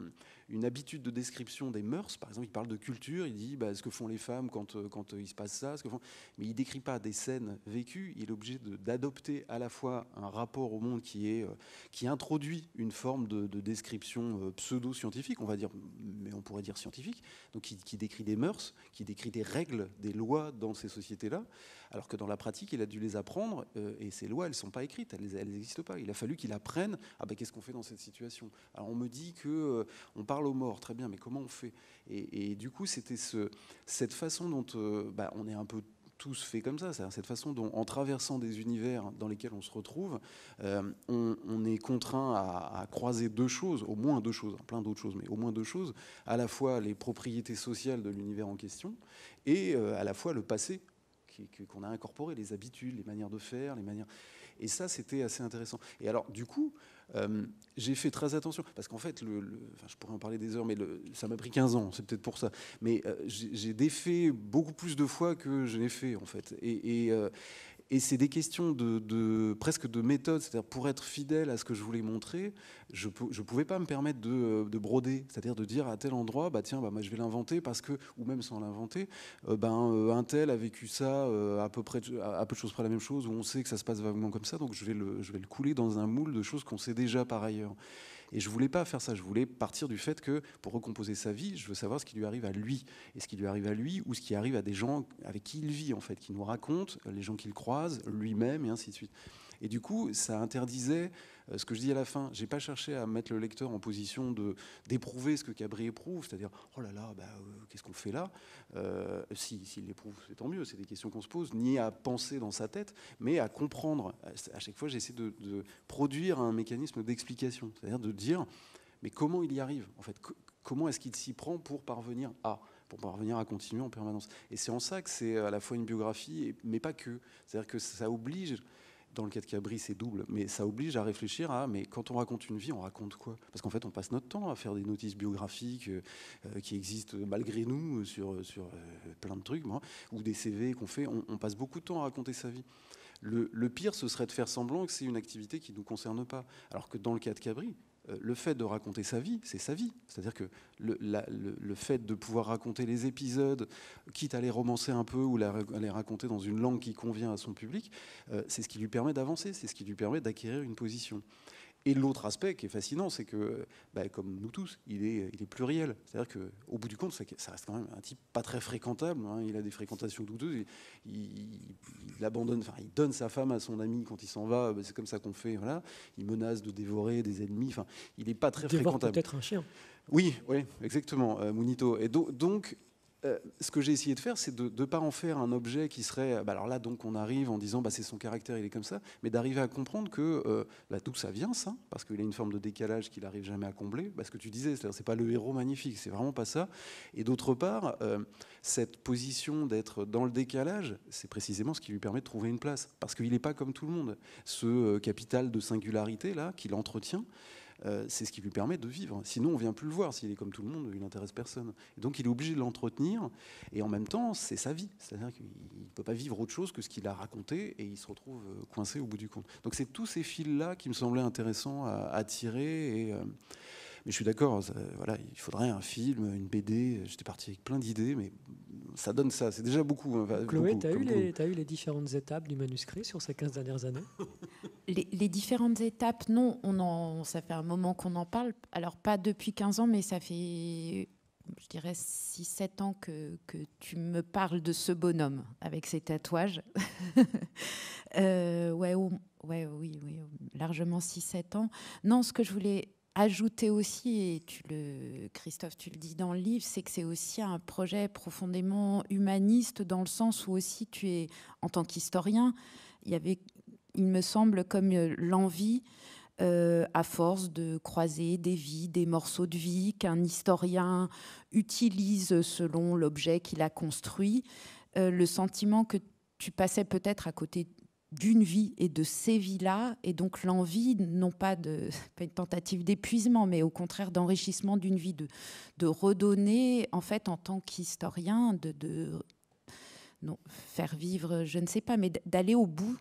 Speaker 4: une habitude de description des mœurs. Par exemple, il parle de culture, il dit bah, ce que font les femmes quand, euh, euh, il se passe ça, ce que font... mais il ne décrit pas des scènes vécues. Il est obligé d'adopter à la fois un rapport au monde qui, est, euh, qui introduit une forme de, description pseudo-scientifique, on va dire, mais on pourrait dire scientifique, donc qui, qui décrit des mœurs, qui décrit des règles, des lois dans ces sociétés-là, alors que dans la pratique, il a dû les apprendre, euh, et ces lois, elles ne sont pas écrites, elles n'existent pas. Il a fallu qu'il apprenne, ah ben qu'est-ce qu'on fait dans cette situation Alors on me dit que euh, on parle aux morts, très bien, mais comment on fait et, du coup, c'était ce, cette façon dont euh, bah, on est un peu tous fait comme ça, cest cette façon dont, en traversant des univers dans lesquels on se retrouve, on, est contraint à, croiser deux choses, au moins deux choses, hein, plein d'autres choses, mais au moins deux choses, à la fois les propriétés sociales de l'univers en question et à la fois le passé qu'on a incorporé, les habitudes, les manières de faire, les manières. Et ça, c'était assez intéressant. Et alors, du coup, euh, j'ai fait très attention, parce qu'en fait, le, enfin, je pourrais en parler des heures, mais le, ça m'a pris 15 ans, c'est peut-être pour ça. Mais euh, j'ai défait beaucoup plus de fois que je n'ai fait, en fait. Et, euh, et c'est des questions de, presque de méthode, c'est-à-dire pour être fidèle à ce que je voulais montrer, je ne pouvais pas me permettre euh, de, broder, c'est-à-dire de dire à tel endroit, bah tiens, bah, je vais l'inventer parce que, ou même sans l'inventer, euh, ben euh, un tel a vécu ça à peu près, à, peu de choses près la même chose, où on sait que ça se passe vaguement comme ça, donc je vais je vais le couler dans un moule de choses qu'on sait déjà par ailleurs. Et je voulais pas faire ça. Je voulais partir du fait que pour recomposer sa vie, je veux savoir ce qui lui arrive à lui. Et ce qui lui arrive à lui ou ce qui arrive à des gens avec qui il vit, en fait, qui nous racontent, les gens qu'il croise, lui-même et ainsi de suite. Et du coup, ça interdisait euh, ce que je dis à la fin. J'ai pas cherché à mettre le lecteur en position de d'éprouver ce que Cabri éprouve, c'est-à-dire oh là là, bah, euh, qu'est-ce qu'on fait là euh, Si s'il éprouve, l'éprouve, c'est tant mieux. C'est des questions qu'on se pose, ni à penser dans sa tête, mais à comprendre. À chaque fois, j'essaie de, de produire un mécanisme d'explication, c'est-à-dire de dire mais comment il y arrive en fait Comment est-ce qu'il s'y prend pour parvenir à pour parvenir à continuer en permanence. Et c'est en ça que c'est à la fois une biographie, mais pas que. C'est-à-dire que ça oblige dans le cas de Cabri, c'est double, mais ça oblige à réfléchir à mais quand on raconte une vie, on raconte quoi Parce qu'en fait, on passe notre temps à faire des notices biographiques euh, euh, qui existent malgré nous euh, sur, sur plein de trucs, ou des CV qu'on fait. On, passe beaucoup de temps à raconter sa vie. Le, le pire, ce serait de faire semblant que c'est une activité qui ne nous concerne pas. Alors que dans le cas de Cabri, euh, le fait de raconter sa vie, c'est sa vie. C'est-à-dire que le, fait de pouvoir raconter les épisodes, quitte à les romancer un peu ou à les raconter dans une langue qui convient à son public, euh, c'est ce qui lui permet d'avancer, c'est ce qui lui permet d'acquérir une position. Et l'autre aspect qui est fascinant, c'est que, bah, comme nous tous, il est, il est pluriel. C'est-à-dire qu'au bout du compte, ça, reste quand même un type pas très fréquentable. Hein. Il a des fréquentations douteuses. Il, il, abandonne, enfin, il donne sa femme à son ami quand il s'en va. Bah, c'est comme ça qu'on fait. Voilà. Il menace de dévorer des ennemis. Enfin, il n'est pas très il fréquentable. Peut-être un chien. Oui, oui, exactement, euh, Munito. Et donc, euh, ce que j'ai essayé de faire, c'est de ne pas en faire un objet qui serait. Bah, alors là, donc, on arrive en disant, bah, c'est son caractère, il est comme ça, mais d'arriver à comprendre que là euh, tout bah, ça vient, ça, parce qu'il a une forme de décalage qu'il n'arrive jamais à combler. parce bah, que tu disais, c'est pas le héros magnifique, c'est vraiment pas ça. Et d'autre part, euh, cette position d'être dans le décalage, c'est précisément ce qui lui permet de trouver une place, parce qu'il n'est pas comme tout le monde. Ce capital de singularité là, qu'il entretient. Euh, c'est ce qui lui permet de vivre. Sinon, on vient plus le voir. S'il est comme tout le monde, il n'intéresse personne. donc, il est obligé de l'entretenir. Et en même temps, c'est sa vie. C'est-à-dire qu'il ne peut pas vivre autre chose que ce qu'il a raconté et il se retrouve euh, coincé au bout du compte. Donc, c'est tous ces fils-là qui me semblaient intéressants à, à tirer et, euh, mais je suis d'accord, voilà, il faudrait un film, une BD. J'étais parti avec plein d'idées, mais ça donne ça. C'est déjà beaucoup. Hein, Chloé, tu as,
Speaker 2: eu les différentes étapes du manuscrit sur ces 15 dernières années
Speaker 3: les, différentes étapes, non. On en, ça fait un moment qu'on en parle. Alors, pas depuis 15 ans, mais ça fait je dirais 6-7 ans que, tu me parles de ce bonhomme avec ses tatouages. Euh, ouais, ouais, oui, oui, largement 6-7 ans. Non, ce que je voulais ajouter aussi, et tu le, Christophe, tu le dis dans le livre, c'est que c'est aussi un projet profondément humaniste dans le sens où aussi tu es, en tant qu'historien, il me semble, comme euh, l'envie, euh, à force de croiser des vies, des morceaux de vie qu'un historien utilise selon l'objet qu'il a construit, euh, le sentiment que tu passais peut-être à côté d'une vie et de ces vies-là, et donc l'envie, non pas de une tentative d'épuisement, mais au contraire d'enrichissement d'une vie, de, redonner, en fait, en tant qu'historien, de, de faire vivre, je ne sais pas, mais d'aller au bout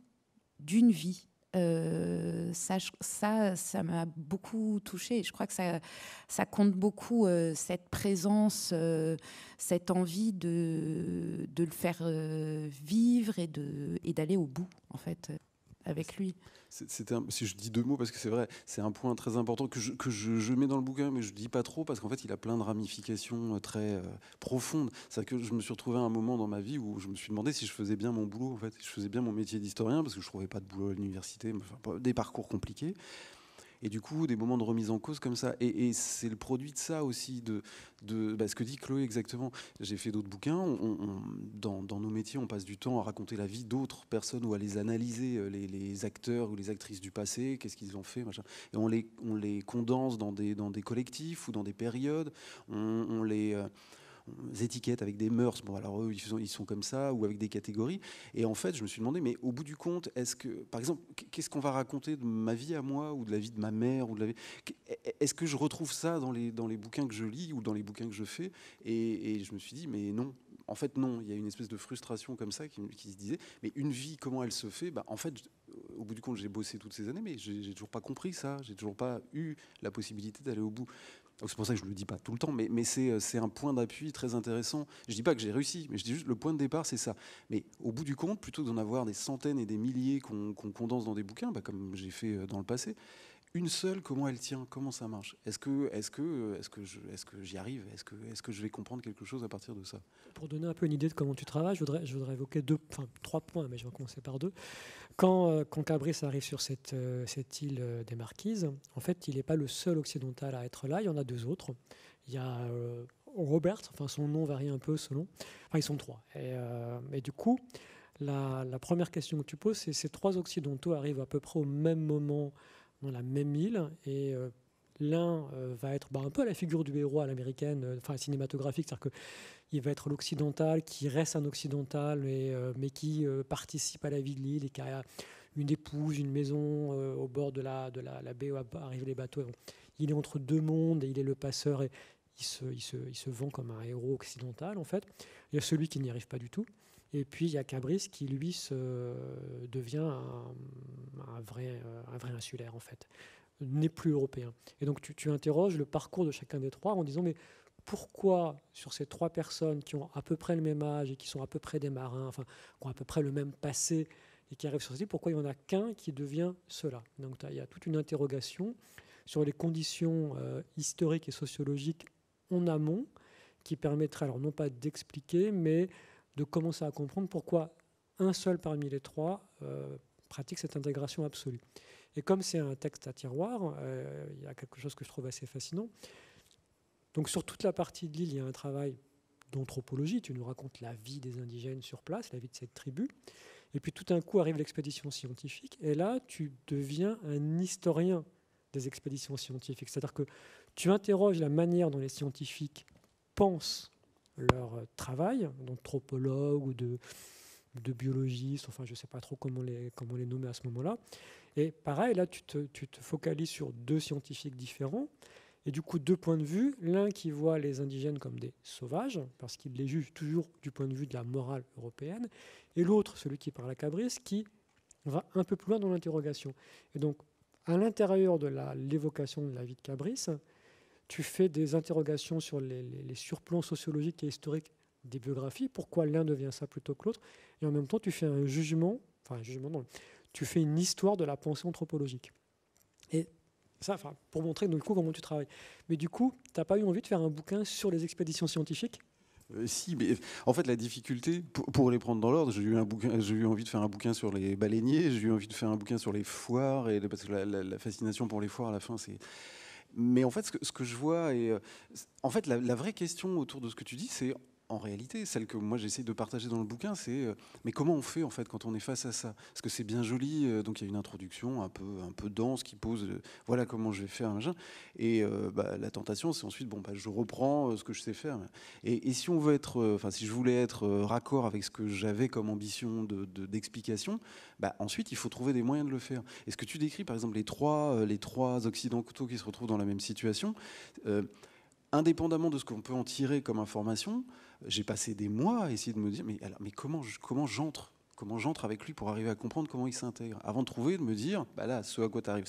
Speaker 3: d'une vie euh, ça, ça, m'a beaucoup touchée. Je crois que ça, compte beaucoup euh, cette présence, euh, cette envie de, de le faire vivre et d'aller au bout, en fait avec lui.
Speaker 4: si je dis deux mots parce que c'est vrai, c'est un point très important que, je, mets dans le bouquin, mais je dis pas trop parce qu'en fait il a plein de ramifications euh, très euh, profondes. C'est que je me suis retrouvé à un moment dans ma vie où je me suis demandé si je faisais bien mon boulot, en fait, si je faisais bien mon métier d'historien parce que je trouvais pas de boulot à l'université, des parcours compliqués. Et du coup, des moments de remise en cause comme ça. Et, c'est le produit de ça aussi, de, de bah, ce que dit Chloé exactement. J'ai fait d'autres bouquins. On, dans, nos métiers, on passe du temps à raconter la vie d'autres personnes ou à les analyser, euh, les, acteurs ou les actrices du passé, qu'est-ce qu'ils ont fait, machin. Et on les, on les condense dans des, dans des collectifs ou dans des périodes. on les, euh, étiquettes, avec des mœurs. Bon, alors ils sont, ils sont comme ça, ou avec des catégories. Et en fait, je me suis demandé, mais au bout du compte, est-ce que, par exemple, qu'est-ce qu'on va raconter de ma vie à moi, ou de la vie de ma mère, ou de la vie... Est-ce que je retrouve ça dans les, dans les bouquins que je lis, ou dans les bouquins que je fais et, je me suis dit, mais non. En fait, non. Il y a une espèce de frustration comme ça qui, qui se disait, mais une vie, comment elle se fait bah, En fait, au bout du compte, j'ai bossé toutes ces années, mais j'ai toujours pas compris ça. J'ai toujours pas eu la possibilité d'aller au bout c'est pour ça que je ne le dis pas tout le temps, mais, euh, c'est un point d'appui très intéressant. Je ne dis pas que j'ai réussi, mais je dis juste le point de départ, c'est ça. Mais au bout du compte, plutôt que d'en avoir des centaines et des milliers qu'on condense dans des bouquins, bah, comme j'ai fait euh, dans le passé, une seule, comment elle tient Comment ça marche Est-ce que, est que, est que, je, est que j'y arrive Est-ce que, est que je vais comprendre quelque chose à partir de ça
Speaker 2: Pour donner un peu une idée de comment tu travailles, je voudrais, évoquer deux, enfin, trois points, mais je vais commencer par deux. Quand, euh, quand Cabris arrive sur cette, euh, cette île euh, des Marquises, en fait, il n'est pas le seul occidental à être là, il y en a deux autres. Il y a Robert, enfin son nom varie un peu selon. Enfin, ils sont trois. Et, du coup, la, la, première question que tu poses, c'est ces trois occidentaux arrivent à peu près au même moment dans la même île. Et euh, l'un euh, va être bah, un peu à la figure du héros à l'américaine, euh, enfin cinématographique, c'est-à-dire qu'il va être l'occidental qui reste un occidental, et, mais qui participe à la vie de l'île et qui a une épouse, une maison au bord de la, de la, la baie où arrivent les bateaux. Il est entre deux mondes et il est le passeur et il se, il se, il se vend comme un héros occidental en fait. Il y a celui qui n'y arrive pas du tout. Et puis il y a Cabris qui, lui, se, devient un, vrai, euh, un vrai insulaire, en fait, n'est plus européen. Et donc tu, tu interroges le parcours de chacun des trois en disant, mais pourquoi sur ces trois personnes qui ont à peu près le même âge et qui sont à peu près des marins, enfin, qui ont à peu près le même passé et qui arrivent sur cette île, pourquoi il n'y en a qu'un qui devient cela Donc il y a toute une interrogation sur les conditions euh, historiques et sociologiques en amont qui permettra, alors non pas d'expliquer, mais de commencer à comprendre pourquoi un seul parmi les trois euh, pratique cette intégration absolue. Et comme c'est un texte à tiroir, euh, il y a quelque chose que je trouve assez fascinant. Donc sur toute la partie de l'île, il y a un travail d'anthropologie. Tu nous racontes la vie des indigènes sur place, la vie de cette tribu. Et puis tout d'un coup arrive l'expédition scientifique. Et là, tu deviens un historien des expéditions scientifiques. C'est-à-dire que tu interroges la manière dont les scientifiques pensent leur euh, travail d'anthropologue ou de, de biologistes, enfin je ne sais pas trop comment les, comment les nommer à ce moment-là. Et pareil, là tu te, tu te, focalises sur deux scientifiques différents, et du coup deux points de vue, l'un qui voit les indigènes comme des sauvages, parce qu'il les juge toujours du point de vue de la morale européenne, et l'autre, celui qui parle à Cabris, qui va un peu plus loin dans l'interrogation. Et donc, à l'intérieur de l'évocation de la vie de Cabris, tu fais des interrogations sur les, surplombs sociologiques et historiques des biographies, pourquoi l'un devient ça plutôt que l'autre, et en même temps tu fais un jugement, enfin un jugement non, tu fais une histoire de la pensée anthropologique. Et ça, enfin, pour montrer du coup comment tu travailles. Mais du coup, tu n'as pas eu envie de faire un bouquin sur les expéditions scientifiques
Speaker 4: euh, si, mais en fait, la difficulté, pour, les prendre dans l'ordre, j'ai eu, envie de faire un bouquin sur les baleiniers, j'ai eu envie de faire un bouquin sur les foires, et, parce que la fascination pour les foires, à la fin, c'est, mais en fait, ce que, ce que je vois, et euh, en fait, la, vraie question autour de ce que tu dis, c'est en réalité, celle que moi j'essaie de partager dans le bouquin, c'est euh, mais comment on fait en fait quand on est face à ça Parce que c'est bien joli, euh, donc il y a une introduction un peu un peu dense qui pose euh, voilà comment je vais faire un machin. Et bah, la tentation, c'est ensuite bon bah je reprends ce que je sais faire. Et, et si on veut être, enfin si je voulais être raccord avec ce que j'avais comme ambition de, d'explication, bah, ensuite il faut trouver des moyens de le faire. est ce que tu décris par exemple les trois les trois occidentaux qui se retrouvent dans la même situation, indépendamment de ce qu'on peut en tirer comme information j'ai passé des mois à essayer de me dire, mais, alors, mais comment, comment j'entre Comment j'entre avec lui pour arriver à comprendre comment il s'intègre Avant de trouver, de me dire, bah là, ce à quoi tu arrives.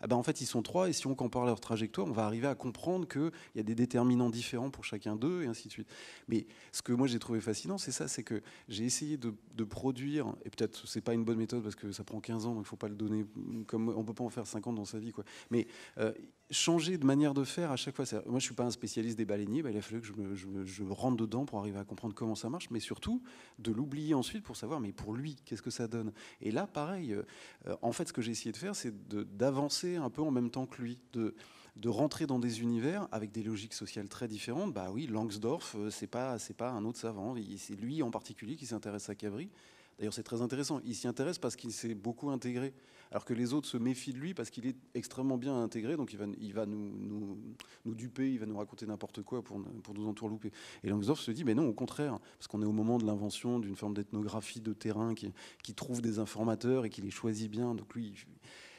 Speaker 4: Ah ben en fait, ils sont trois, et si on compare leur trajectoire, on va arriver à comprendre qu'il y a des déterminants différents pour chacun d'eux, et ainsi de suite. Mais ce que moi j'ai trouvé fascinant, c'est ça c'est que j'ai essayé de, produire, et peut-être c'est pas une bonne méthode parce que ça prend 15 ans, donc il faut pas le donner, comme on peut pas en faire 50 dans sa vie. Quoi. Mais. Euh, changer de manière de faire à chaque fois. Moi, je ne suis pas un spécialiste des baleiniers, bah, il a fallu que je, rentre dedans pour arriver à comprendre comment ça marche, mais surtout de l'oublier ensuite pour savoir, mais pour lui, qu'est-ce que ça donne Et là, pareil, euh, en fait, ce que j'ai essayé de faire, c'est d'avancer un peu en même temps que lui, de, de rentrer dans des univers avec des logiques sociales très différentes. Bah oui, Langsdorff, euh, c'est pas, c'est pas un autre savant, c'est lui en particulier qui s'intéresse à Cabri. D'ailleurs, c'est très intéressant. Il s'y intéresse parce qu'il s'est beaucoup intégré alors que les autres se méfient de lui parce qu'il est extrêmement bien intégré, donc il va, nous, nous, duper, il va nous raconter n'importe quoi pour, nous entourlouper. Et Langsdorff se dit, mais non, au contraire, parce qu'on est au moment de l'invention d'une forme d'ethnographie de terrain qui, qui trouve des informateurs et qui les choisit bien, donc lui...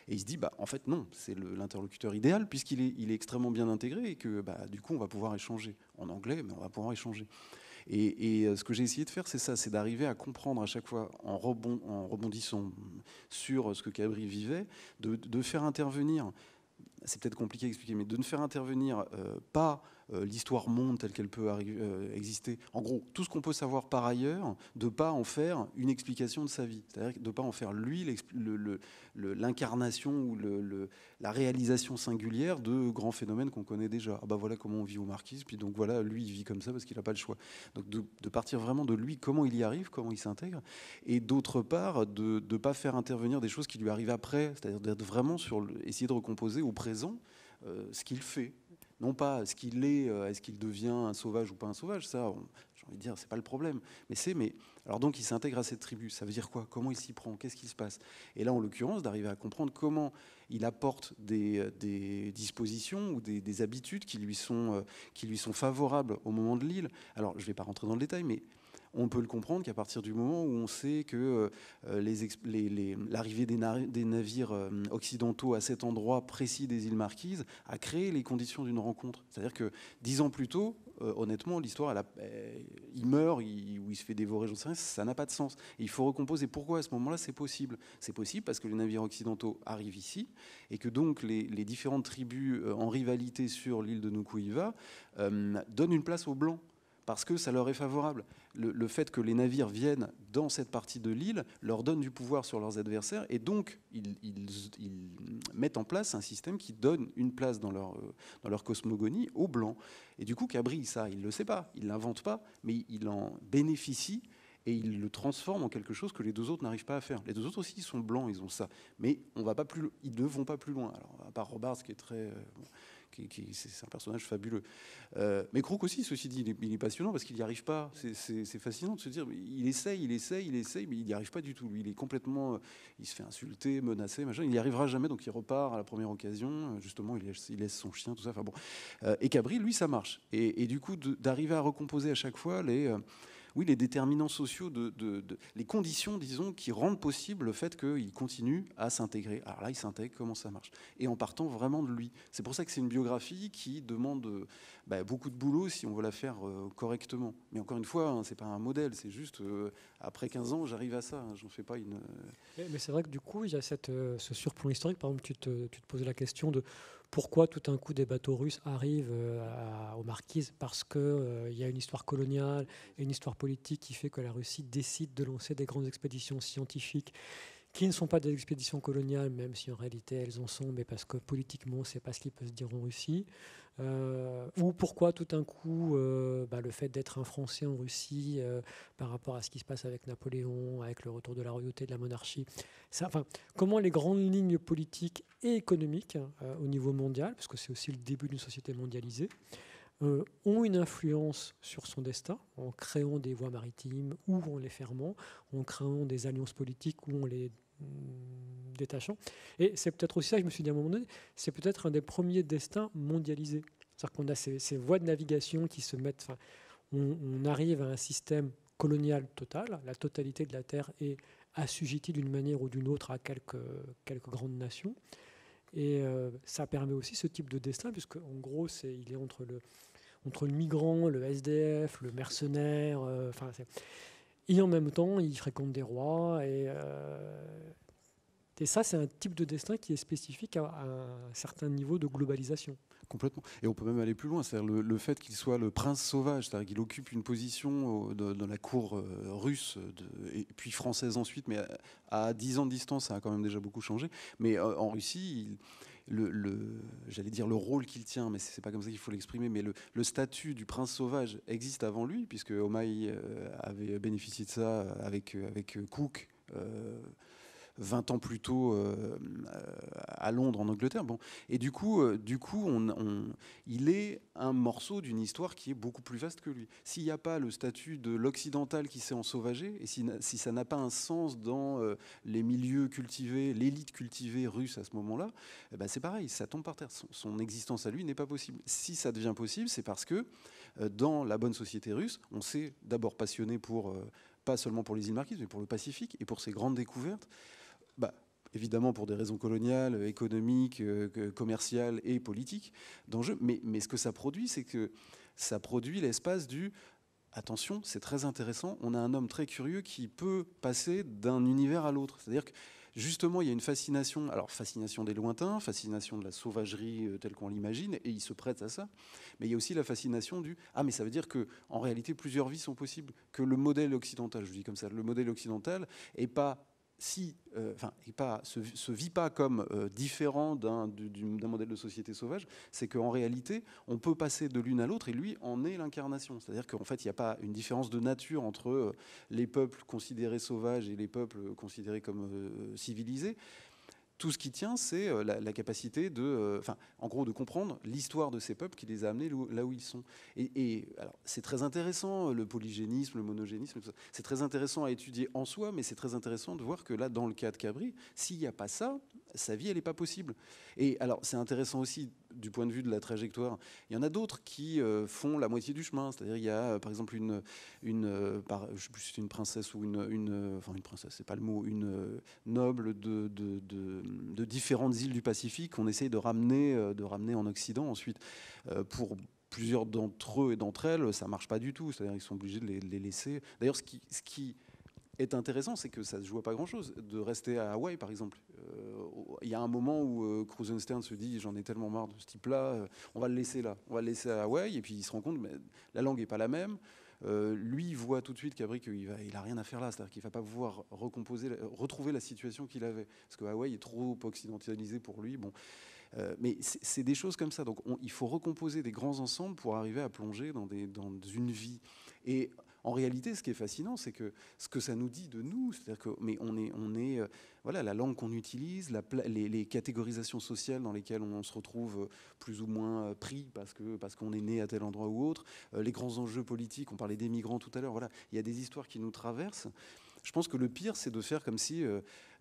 Speaker 4: Et il se dit, bah, en fait, non, c'est l'interlocuteur idéal, puisqu'il est, il est extrêmement bien intégré et que bah, du coup, on va pouvoir échanger en anglais, mais on va pouvoir échanger. Et, euh, ce que j'ai essayé de faire, c'est ça, c'est d'arriver à comprendre à chaque fois, en, rebond, rebondissant sur ce que Cabri vivait, de, faire intervenir, c'est peut-être compliqué à expliquer, mais de ne faire intervenir euh, pas euh, l'histoire monde telle qu'elle peut euh, exister. En gros, tout ce qu'on peut savoir par ailleurs, de pas en faire une explication de sa vie. C'est-à-dire de ne pas en faire lui l'incarnation ou la réalisation singulière de grands phénomènes qu'on connaît déjà. Ah bah voilà comment on vit au marquis, puis donc voilà, lui il vit comme ça parce qu'il n'a pas le choix. Donc de, partir vraiment de lui, comment il y arrive, comment il s'intègre, et d'autre part de ne pas faire intervenir des choses qui lui arrivent après, c'est-à-dire d'être vraiment sur essayer de recomposer au présent euh, ce qu'il fait non pas ce qu'il est, euh, est-ce qu'il devient un sauvage ou pas un sauvage, ça, j'ai envie de dire, c'est pas le problème. Mais c'est, mais alors donc il s'intègre à cette tribu, ça veut dire quoi Comment il s'y prend Qu'est-ce qui se passe Et là, en l'occurrence, d'arriver à comprendre comment il apporte des, euh, dispositions ou des, des, habitudes qui lui, sont, euh, qui lui sont favorables au moment de l'île. Alors, je ne vais pas rentrer dans le détail, mais on peut le comprendre qu'à partir du moment où on sait que euh, l'arrivée des, navires euh, occidentaux à cet endroit précis des îles Marquises a créé les conditions d'une rencontre. C'est-à-dire que dix ans plus tôt, euh, honnêtement, l'histoire, il meurt il, ou il se fait dévorer, ne sais rien, ça n'a pas de sens. il faut recomposer. Pourquoi à ce moment-là c'est possible C'est possible parce que les navires occidentaux arrivent ici et que donc les, différentes tribus en rivalité sur l'île de Nukuiva donnent une place aux Blancs parce que ça leur est favorable. Le, fait que les navires viennent dans cette partie de l'île leur donne du pouvoir sur leurs adversaires, et donc ils, mettent en place un système qui donne une place dans leur, euh, dans leur cosmogonie aux Blancs. Et du coup, Cabri, ça, il ne le sait pas, il ne l'invente pas, mais il en bénéficie et il le transforme en quelque chose que les deux autres n'arrivent pas à faire. Les deux autres aussi, ils sont blancs, ils ont ça, mais on va pas plus, ils ne vont pas plus loin. Alors, à part ce qui est très... Euh, c'est un personnage fabuleux. Euh, mais Crook aussi, ceci dit, il est, passionnant parce qu'il n'y arrive pas. C'est fascinant de se dire, il essaye, il essaye, il essaye, mais il n'y arrive pas du tout. Lui, il est complètement, euh, il se fait insulter, menacer, machin. Il n'y arrivera jamais, donc il repart à la première occasion. Euh, justement, il laisse, son chien, tout ça. Enfin bon. et Cabri, lui, ça marche. et du coup, d'arriver à recomposer à chaque fois les oui, les déterminants sociaux, de, les conditions, disons, qui rendent possible le fait qu'il continue à s'intégrer. Alors là, il s'intègre, comment ça marche Et en partant vraiment de lui. C'est pour ça que c'est une biographie qui demande euh, bah, beaucoup de boulot si on veut la faire euh, correctement. Mais encore une fois, hein, c'est pas un modèle, c'est juste, euh, après 15 ans, j'arrive à ça, hein, Je n'en fais pas une...
Speaker 2: Mais, c'est vrai que du coup, il y a cette, ce surplomb historique. Par exemple, tu te posais la question de pourquoi tout un coup des bateaux russes arrivent euh, aux marquises Parce qu'il euh, y a une histoire coloniale et une histoire politique qui fait que la Russie décide de lancer des grandes expéditions scientifiques qui ne sont pas des expéditions coloniales, même si en réalité elles en sont, mais parce que politiquement, c'est pas ce qui peut se dire en Russie. Euh, ou pourquoi tout d'un coup euh, bah, le fait d'être un Français en Russie euh, par rapport à ce qui se passe avec Napoléon, avec le retour de la royauté, de la monarchie, ça, enfin, comment les grandes lignes politiques et économiques au niveau mondial, parce que c'est aussi le début d'une société mondialisée, ont une influence sur son destin en créant des voies maritimes ou en les fermant, en créant des alliances politiques ou en les Hum, détachant. Et c'est peut-être aussi ça que je me suis dit à un moment donné, c'est peut-être un des premiers destins mondialisés. C'est-à-dire qu'on a ces, voies de navigation qui se mettent, on, arrive à un système colonial total, la totalité de la Terre est assujettie d'une manière ou d'une autre à quelques, quelques grandes nations. Et euh, ça permet aussi ce type de destin, puisque en gros, c'est, il est entre le, entre le migrant, le SDF, le mercenaire. Euh, et en même temps, il fréquente des rois. Et, euh, et ça, c'est un type de destin qui est spécifique à, un certain niveau de globalisation.
Speaker 4: Complètement. Et on peut même aller plus loin. C'est-à-dire le, fait qu'il soit le prince sauvage, c'est-à-dire qu'il occupe une position dans la cour euh, russe, de, et puis française ensuite, mais à, à, 10 ans de distance, ça a quand même déjà beaucoup changé. Mais euh, en Russie, il le, le j'allais dire le rôle qu'il tient, mais c'est pas comme ça qu'il faut l'exprimer, mais le, statut du prince sauvage existe avant lui, puisque Omai euh, avait bénéficié de ça avec, euh, avec Cook. Euh, 20 ans plus tôt euh, euh, à Londres, en Angleterre. Bon. Et du coup, euh, du coup on, il est un morceau d'une histoire qui est beaucoup plus vaste que lui. S'il n'y a pas le statut de l'occidental qui s'est ensauvagé, et si, ça n'a pas un sens dans les milieux cultivés, l'élite cultivée russe à ce moment-là, eh ben c'est pareil, ça tombe par terre. Son, existence à lui n'est pas possible. Si ça devient possible, c'est parce que dans la bonne société russe, on s'est d'abord passionné pour, pas seulement pour les îles Marquises, mais pour le Pacifique et pour ses grandes découvertes. Bah, évidemment pour des raisons coloniales, économiques, euh, commerciales et politiques, d'enjeux. Mais, mais, ce que ça produit, c'est que ça produit l'espace du attention, c'est très intéressant, on a un homme très curieux qui peut passer d'un univers à l'autre. C'est-à-dire que justement, il y a une fascination, alors fascination des lointains, fascination de la sauvagerie euh, telle qu'on l'imagine, et il se prête à ça, mais il y a aussi la fascination du ⁇ Ah mais ça veut dire que en réalité plusieurs vies sont possibles, que le modèle occidental, je dis comme ça, le modèle occidental n'est pas si, euh, enfin, pas, se, vit pas comme euh, différent d'un modèle de société sauvage, c'est qu'en réalité, on peut passer de l'une à l'autre et lui en est l'incarnation. C'est-à-dire qu'en fait, il n'y a pas une différence de nature entre euh, les peuples considérés sauvages et les peuples considérés comme civilisés tout ce qui tient, c'est euh, la, capacité de, euh, enfin, en gros, de comprendre l'histoire de ces peuples qui les a amenés là où ils sont. Et, alors, c'est très intéressant euh, le polygénisme, le monogénisme, c'est très intéressant à étudier en soi, mais c'est très intéressant de voir que là, dans le cas de Cabri, s'il n'y a pas ça, sa vie, elle n'est pas possible. Et alors, c'est intéressant aussi du point de vue de la trajectoire. Il y en a d'autres qui euh, font la moitié du chemin. C'est-à-dire, il y a euh, par exemple une, une, euh, une princesse ou une, une enfin une princesse, c'est pas le mot, une noble de, de, de, différentes îles du Pacifique qu'on essaye de ramener, de ramener en Occident ensuite pour plusieurs d'entre eux et d'entre elles, ça marche pas du tout. C'est-à-dire qu'ils sont obligés de les, de les laisser. D'ailleurs, ce qui, ce qui est intéressant, c'est que ça ne se joue pas grand-chose. De rester à Hawaï, par exemple. Euh, il y a un moment où euh, Krusenstern se dit j'en ai tellement marre de ce type-là, euh, on va le laisser là, on va le laisser à Hawaï, et puis il se rend compte mais la langue n'est pas la même. Euh, lui il voit tout de suite qu'après qu'il n'a il rien à faire là, c'est-à-dire qu'il ne va pas pouvoir recomposer, retrouver la situation qu'il avait, parce que Hawaï est trop occidentalisé pour lui. Bon. mais c'est des choses comme ça, donc il faut recomposer des grands ensembles pour arriver à plonger dans, des, dans une vie. Et en réalité, ce qui est fascinant, c'est que ce que ça nous dit de nous, c'est-à-dire que mais on est, on est, euh, voilà, la langue qu'on utilise, les, catégorisations sociales dans lesquelles on se retrouve euh, plus ou moins euh, pris parce que parce qu'on est né à tel endroit ou autre, les grands enjeux politiques. On parlait des migrants tout à l'heure. Voilà, il y a des histoires qui nous traversent. Je pense que le pire, c'est de faire comme si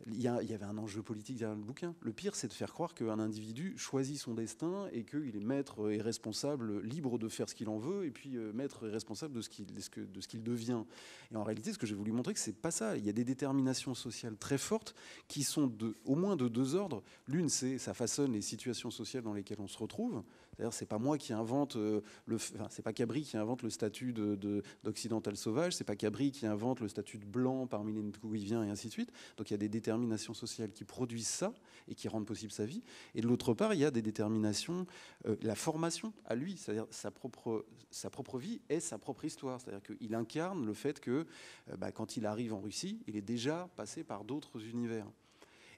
Speaker 4: il y, avait un enjeu politique derrière le bouquin. Le pire, c'est de faire croire qu'un individu choisit son destin et qu'il est maître et responsable, libre de faire ce qu'il en veut, et puis euh, maître et responsable de ce qu'il de devient. Et en réalité, ce que j'ai voulu montrer, c'est pas ça. Il y a des déterminations sociales très fortes qui sont de, au moins de deux ordres. L'une, c'est ça façonne les situations sociales dans lesquelles on se retrouve. C'est-à-dire, c'est pas moi qui invente euh, le, enfin, c'est pas Cabri qui invente le statut d'occidental de, Ce sauvage, c'est pas Cabri qui invente le statut de blanc parmi les vient et ainsi de suite. Donc il y a des déterminations déterminations sociales qui produisent ça et qui rendent possible sa vie. Et de l'autre part, il y a des déterminations, euh, la formation à lui, c'est-à-dire sa propre, sa propre vie et sa propre histoire. C'est-à-dire qu'il incarne le fait que euh, bah, quand il arrive en Russie, il est déjà passé par d'autres univers.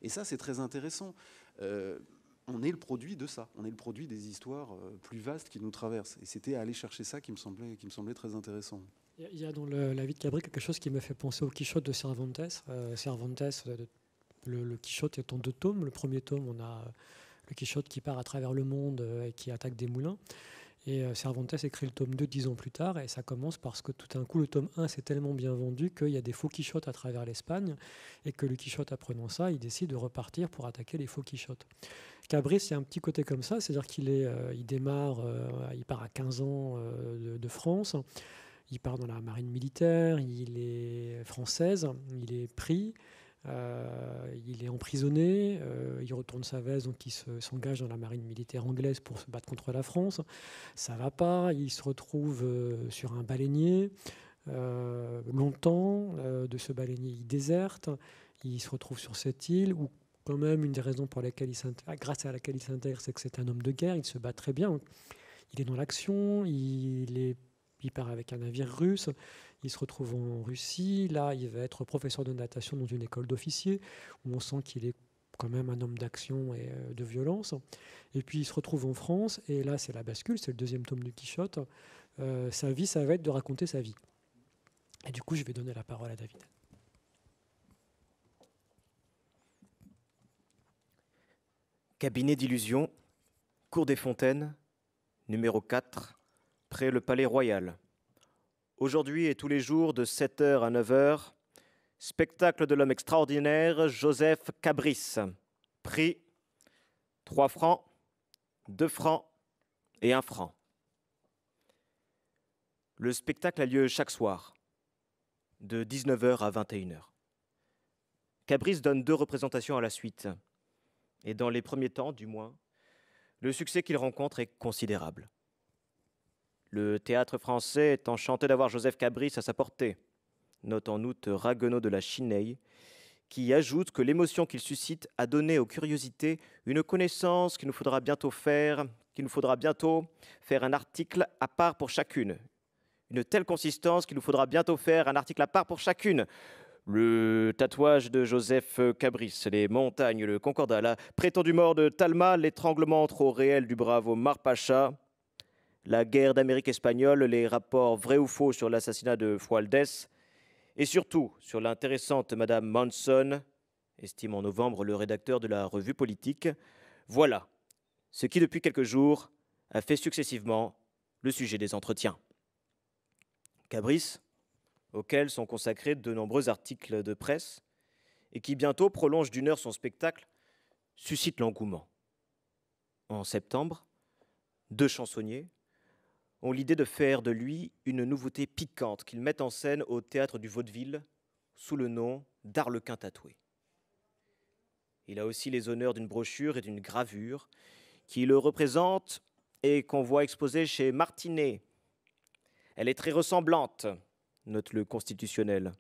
Speaker 4: Et ça, c'est très intéressant. Euh, on est le produit de ça, on est le produit des histoires plus vastes qui nous traversent. Et c'était aller chercher ça qui me semblait, qui me semblait très intéressant.
Speaker 2: Il y a dans la vie de Cabri quelque chose qui m'a fait penser au Quichotte de Cervantes. Cervantes, de le, Quichotte est en deux tomes. Le premier tome, on a euh, le Quichotte qui part à travers le monde euh, et qui attaque des moulins. Et euh, Cervantes écrit le tome 2 dix ans plus tard, et ça commence parce que tout d'un coup, le tome 1 s'est tellement bien vendu qu'il y a des faux Quichottes à travers l'Espagne, et que le Quichotte, apprenant ça, il décide de repartir pour attaquer les faux Quichottes. Cabris, c'est un petit côté comme ça, c'est-à-dire qu'il est, il démarre, il part à 15 ans de, de, France, il part dans la marine militaire, il est française, il est pris, euh, il est emprisonné, euh, il retourne sa veste, donc il s'engage dans la marine militaire anglaise pour se battre contre la France. Ça va pas, il se retrouve euh, sur un baleinier. longtemps, de ce baleinier, il déserte, il se retrouve sur cette île où quand même une des raisons pour laquelle il ah, grâce à laquelle il s'intègre, c'est que c'est un homme de guerre, il se bat très bien. Il est dans l'action, il est il part avec un navire russe, il se retrouve en Russie, là il va être professeur de natation dans une école d'officiers, où on sent qu'il est quand même un homme d'action et euh, de violence. Et puis il se retrouve en France, et là c'est la bascule, c'est le deuxième tome du Quichotte. Euh, sa vie, ça va être de raconter sa vie. Et du coup, je vais donner la parole à David.
Speaker 1: Cabinet d'illusion, Cours des Fontaines, numéro 4, près le Palais Royal. Aujourd'hui et tous les jours de 7h à 9h, spectacle de l'homme extraordinaire Joseph Cabris. Prix 3 francs, 2 francs et 1 franc. Le spectacle a lieu chaque soir, de 19h à 21h. Cabris donne deux représentations à la suite. Et dans les premiers temps, du moins, le succès qu'il rencontre est considérable. Le théâtre français est enchanté d'avoir Joseph Cabris à sa portée. Note en août Raguenaud de la Chineille, qui ajoute que l'émotion qu'il suscite a donné aux curiosités une connaissance qu'il nous faudra bientôt faire, qu'il nous faudra bientôt faire un article à part pour chacune. Une telle consistance qu'il nous faudra bientôt faire un article à part pour chacune. Le tatouage de Joseph Cabris, les montagnes, le Concordat, la prétendue mort de Talma, l'étranglement trop réel du brave Marpacha, la guerre d'Amérique espagnole, les rapports vrais ou faux sur l'assassinat de Fualdès, et surtout sur l'intéressante Madame Manson, estime en novembre le rédacteur de la revue politique. Voilà ce qui, depuis quelques jours, a fait successivement le sujet des entretiens. Cabris, auquel sont consacrés de nombreux articles de presse, et qui bientôt prolonge d'une heure son spectacle, suscite l'engouement. En septembre, deux chansonniers, ont l'idée de faire de lui une nouveauté piquante qu'il met en scène au théâtre du Vaudeville sous le nom d'Arlequin tatoué. Il a aussi les honneurs d'une brochure et d'une gravure qui le représentent et qu'on voit exposer chez Martinet. Elle est très ressemblante, note le constitutionnel,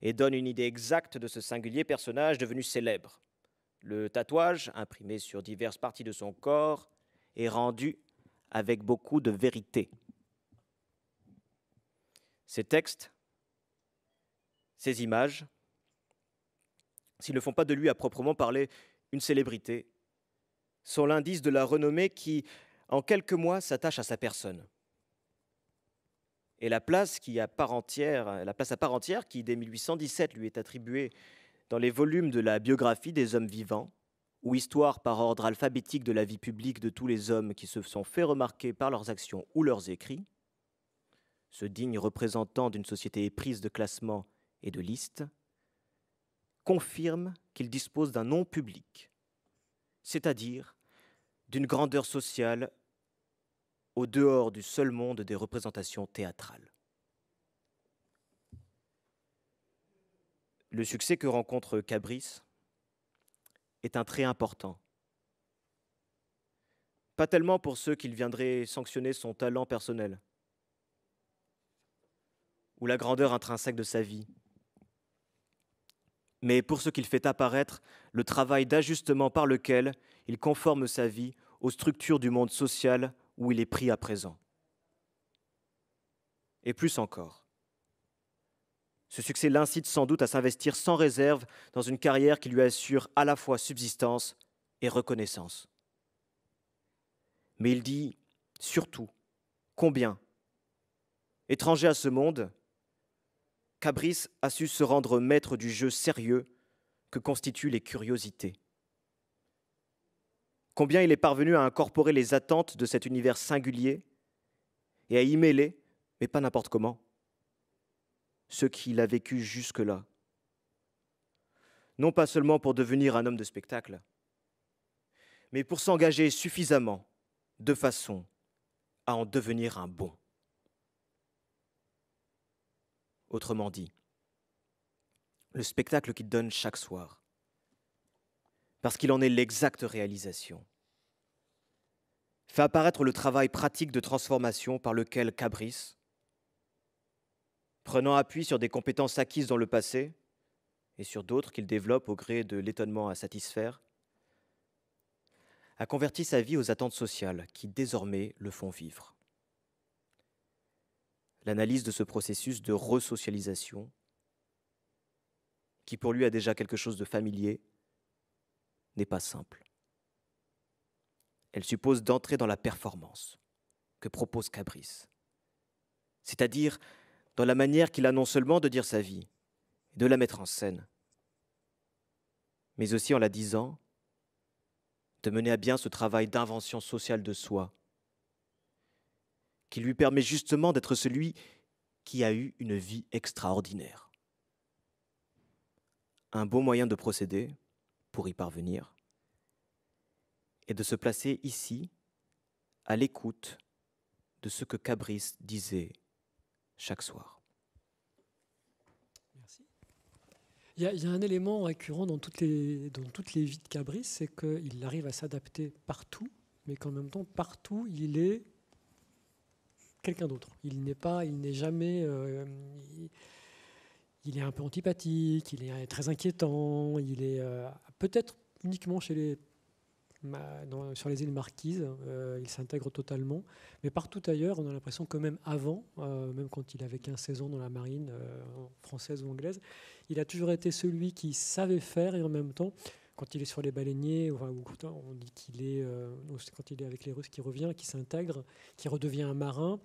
Speaker 1: et donne une idée exacte de ce singulier personnage devenu célèbre. Le tatouage, imprimé sur diverses parties de son corps, est rendu avec beaucoup de vérité. Ces textes, ces images, s'ils ne font pas de lui à proprement parler une célébrité, sont l'indice de la renommée qui, en quelques mois, s'attache à sa personne. Et la place, qui part entière, la place à part entière qui, dès 1817, lui est attribuée dans les volumes de la biographie des hommes vivants, ou histoire par ordre alphabétique de la vie publique de tous les hommes qui se sont fait remarquer par leurs actions ou leurs écrits, ce digne représentant d'une société éprise de classement et de listes, confirme qu'il dispose d'un nom public, c'est-à-dire d'une grandeur sociale au dehors du seul monde des représentations théâtrales. Le succès que rencontre Cabrice est un trait important. Pas tellement pour ceux qu'il viendrait sanctionner son talent personnel ou la grandeur intrinsèque de sa vie, mais pour ce qu'il fait apparaître le travail d'ajustement par lequel il conforme sa vie aux structures du monde social où il est pris à présent. Et plus encore, ce succès l'incite sans doute à s'investir sans réserve dans une carrière qui lui assure à la fois subsistance et reconnaissance. Mais il dit surtout combien, étranger à ce monde, Cabris a su se rendre maître du jeu sérieux que constituent les curiosités. Combien il est parvenu à incorporer les attentes de cet univers singulier et à y mêler, mais pas n'importe comment, ce qu'il a vécu jusque-là. Non pas seulement pour devenir un homme de spectacle, mais pour s'engager suffisamment de façon à en devenir un bon. Autrement dit, le spectacle qu'il donne chaque soir, parce qu'il en est l'exacte réalisation, fait apparaître le travail pratique de transformation par lequel Cabrice prenant appui sur des compétences acquises dans le passé et sur d'autres qu'il développe au gré de l'étonnement à satisfaire, a converti sa vie aux attentes sociales qui désormais le font vivre. L'analyse de ce processus de resocialisation, qui pour lui a déjà quelque chose de familier, n'est pas simple. Elle suppose d'entrer dans la performance que propose Cabris, c'est-à-dire dans la manière qu'il a non seulement de dire sa vie, et de la mettre en scène, mais aussi en la disant, de mener à bien ce travail d'invention sociale de soi, qui lui permet justement d'être celui qui a eu une vie extraordinaire. Un bon moyen de procéder, pour y parvenir, est de se placer ici, à l'écoute de ce que Cabrice disait chaque soir.
Speaker 2: Merci. Il y, a, un élément récurrent dans toutes les, dans toutes les vies de cabrice c'est qu'il arrive à s'adapter partout, mais qu'en même temps, partout, il est quelqu'un d'autre. Il n'est pas, il n'est jamais. Euh, il, est un peu antipathique, il est très inquiétant, il est euh, peut-être uniquement chez les sur les îles Marquises, euh, il s'intègre totalement. Mais partout ailleurs, on a l'impression que même avant, euh, même quand il avait 15 saison ans dans la marine euh, française ou anglaise, il a toujours été celui qui savait faire et en même temps, quand il est sur les baleiniers, ou, on dit qu'il est, quand il est avec les Russes, qui revient, qui s'intègre, qui redevient un marin.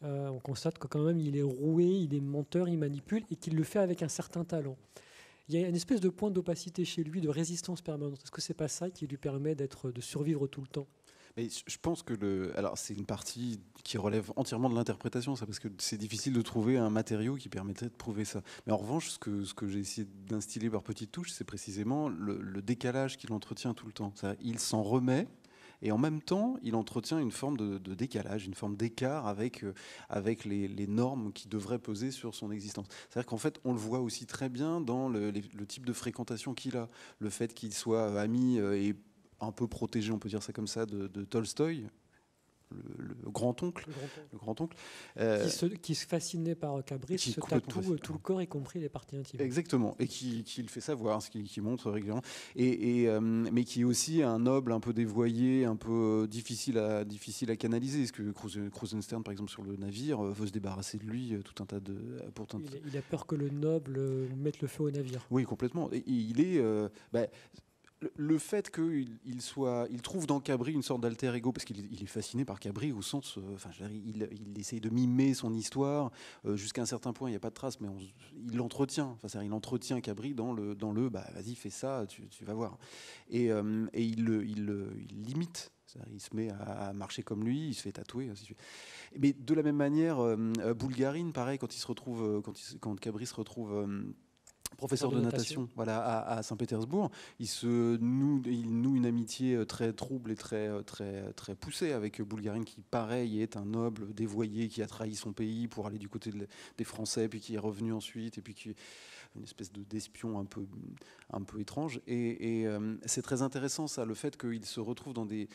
Speaker 2: on constate que quand même il est roué, il est menteur, il manipule et qu'il le fait avec un certain talent il y a une espèce de point d'opacité chez lui, de résistance permanente. Est-ce que c'est pas ça qui lui permet d'être, de survivre tout le temps
Speaker 4: mais je pense que le, alors c'est une partie qui relève entièrement de l'interprétation, ça, parce que c'est difficile de trouver un matériau qui permettrait de prouver ça. Mais en revanche, ce que, ce que j'ai essayé d'instiller par petites touches, c'est précisément le, décalage qu'il entretient tout le temps. il s'en remet et en même temps, il entretient une forme de, décalage, une forme d'écart avec, euh, avec les, normes qui devraient peser sur son existence. C'est-à-dire qu'en fait, on le voit aussi très bien dans le, type de fréquentation qu'il a, le fait qu'il soit ami euh, et un peu protégé, on peut dire ça comme ça, de, de Tolstoï, le, grand-oncle. Le grand-oncle. Euh, qui, se,
Speaker 2: qui, fascinait par Cabris, se tape tout, le corps, y compris les parties intimes. Exactement,
Speaker 4: et qui, le fait savoir, ce qui, montre régulièrement. Et, euh, mais qui est aussi un noble un peu dévoyé, un peu euh, difficile à, difficile à canaliser. Est-ce que Krusenstern, par exemple, sur le navire, veut se débarrasser de lui tout un tas de.
Speaker 2: il, a peur que le noble mette le feu au
Speaker 4: navire. Oui, complètement. il est. Bah, le fait qu'il soit, il trouve dans Cabri une sorte d'alter ego, parce qu'il est fasciné par Cabri au sens, euh, enfin, il, il, essaye de mimer son histoire euh, jusqu'à un certain point. Il n'y a pas de trace, mais il l'entretient. Enfin, il entretient Cabri dans le, dans le, bah, vas-y, fais ça, tu, vas voir. Et, euh, il, limite il se met à, marcher comme lui, il se fait tatouer. Mais de la même manière, Bulgarine, pareil, quand il se retrouve, quand Cabri se retrouve professeur de, natation, voilà, à, Saint-Pétersbourg. Il noue, il une amitié euh, très trouble et très, euh, très, très poussée avec Bulgarine, qui, pareil, est un noble dévoyé qui a trahi son pays pour aller du côté des Français, puis qui est revenu ensuite, et puis qui est une espèce d'espion un peu, un peu étrange. Et, euh, c'est très intéressant, ça, le fait qu'il se retrouve dans des,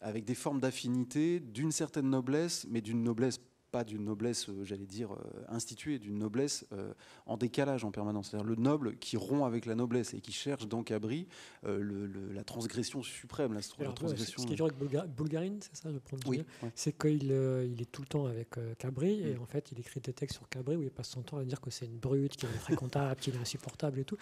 Speaker 4: avec des formes d'affinité, d'une certaine noblesse, mais d'une noblesse pas d'une noblesse, euh, j'allais dire, euh, instituée, d'une noblesse euh, en décalage en permanence. C'est-à-dire le noble qui rompt avec la noblesse et qui cherche dans Cabri la transgression suprême, la, transgression. ce qui est dur
Speaker 2: avec Bulgarine, c'est ça, je prends oui, c'est qu'il il est tout le temps avec Cabri et mm. en fait il écrit des textes sur Cabri où il passe son temps à dire que c'est une brute, qu'il est fréquentable, qu'il est insupportable et tout.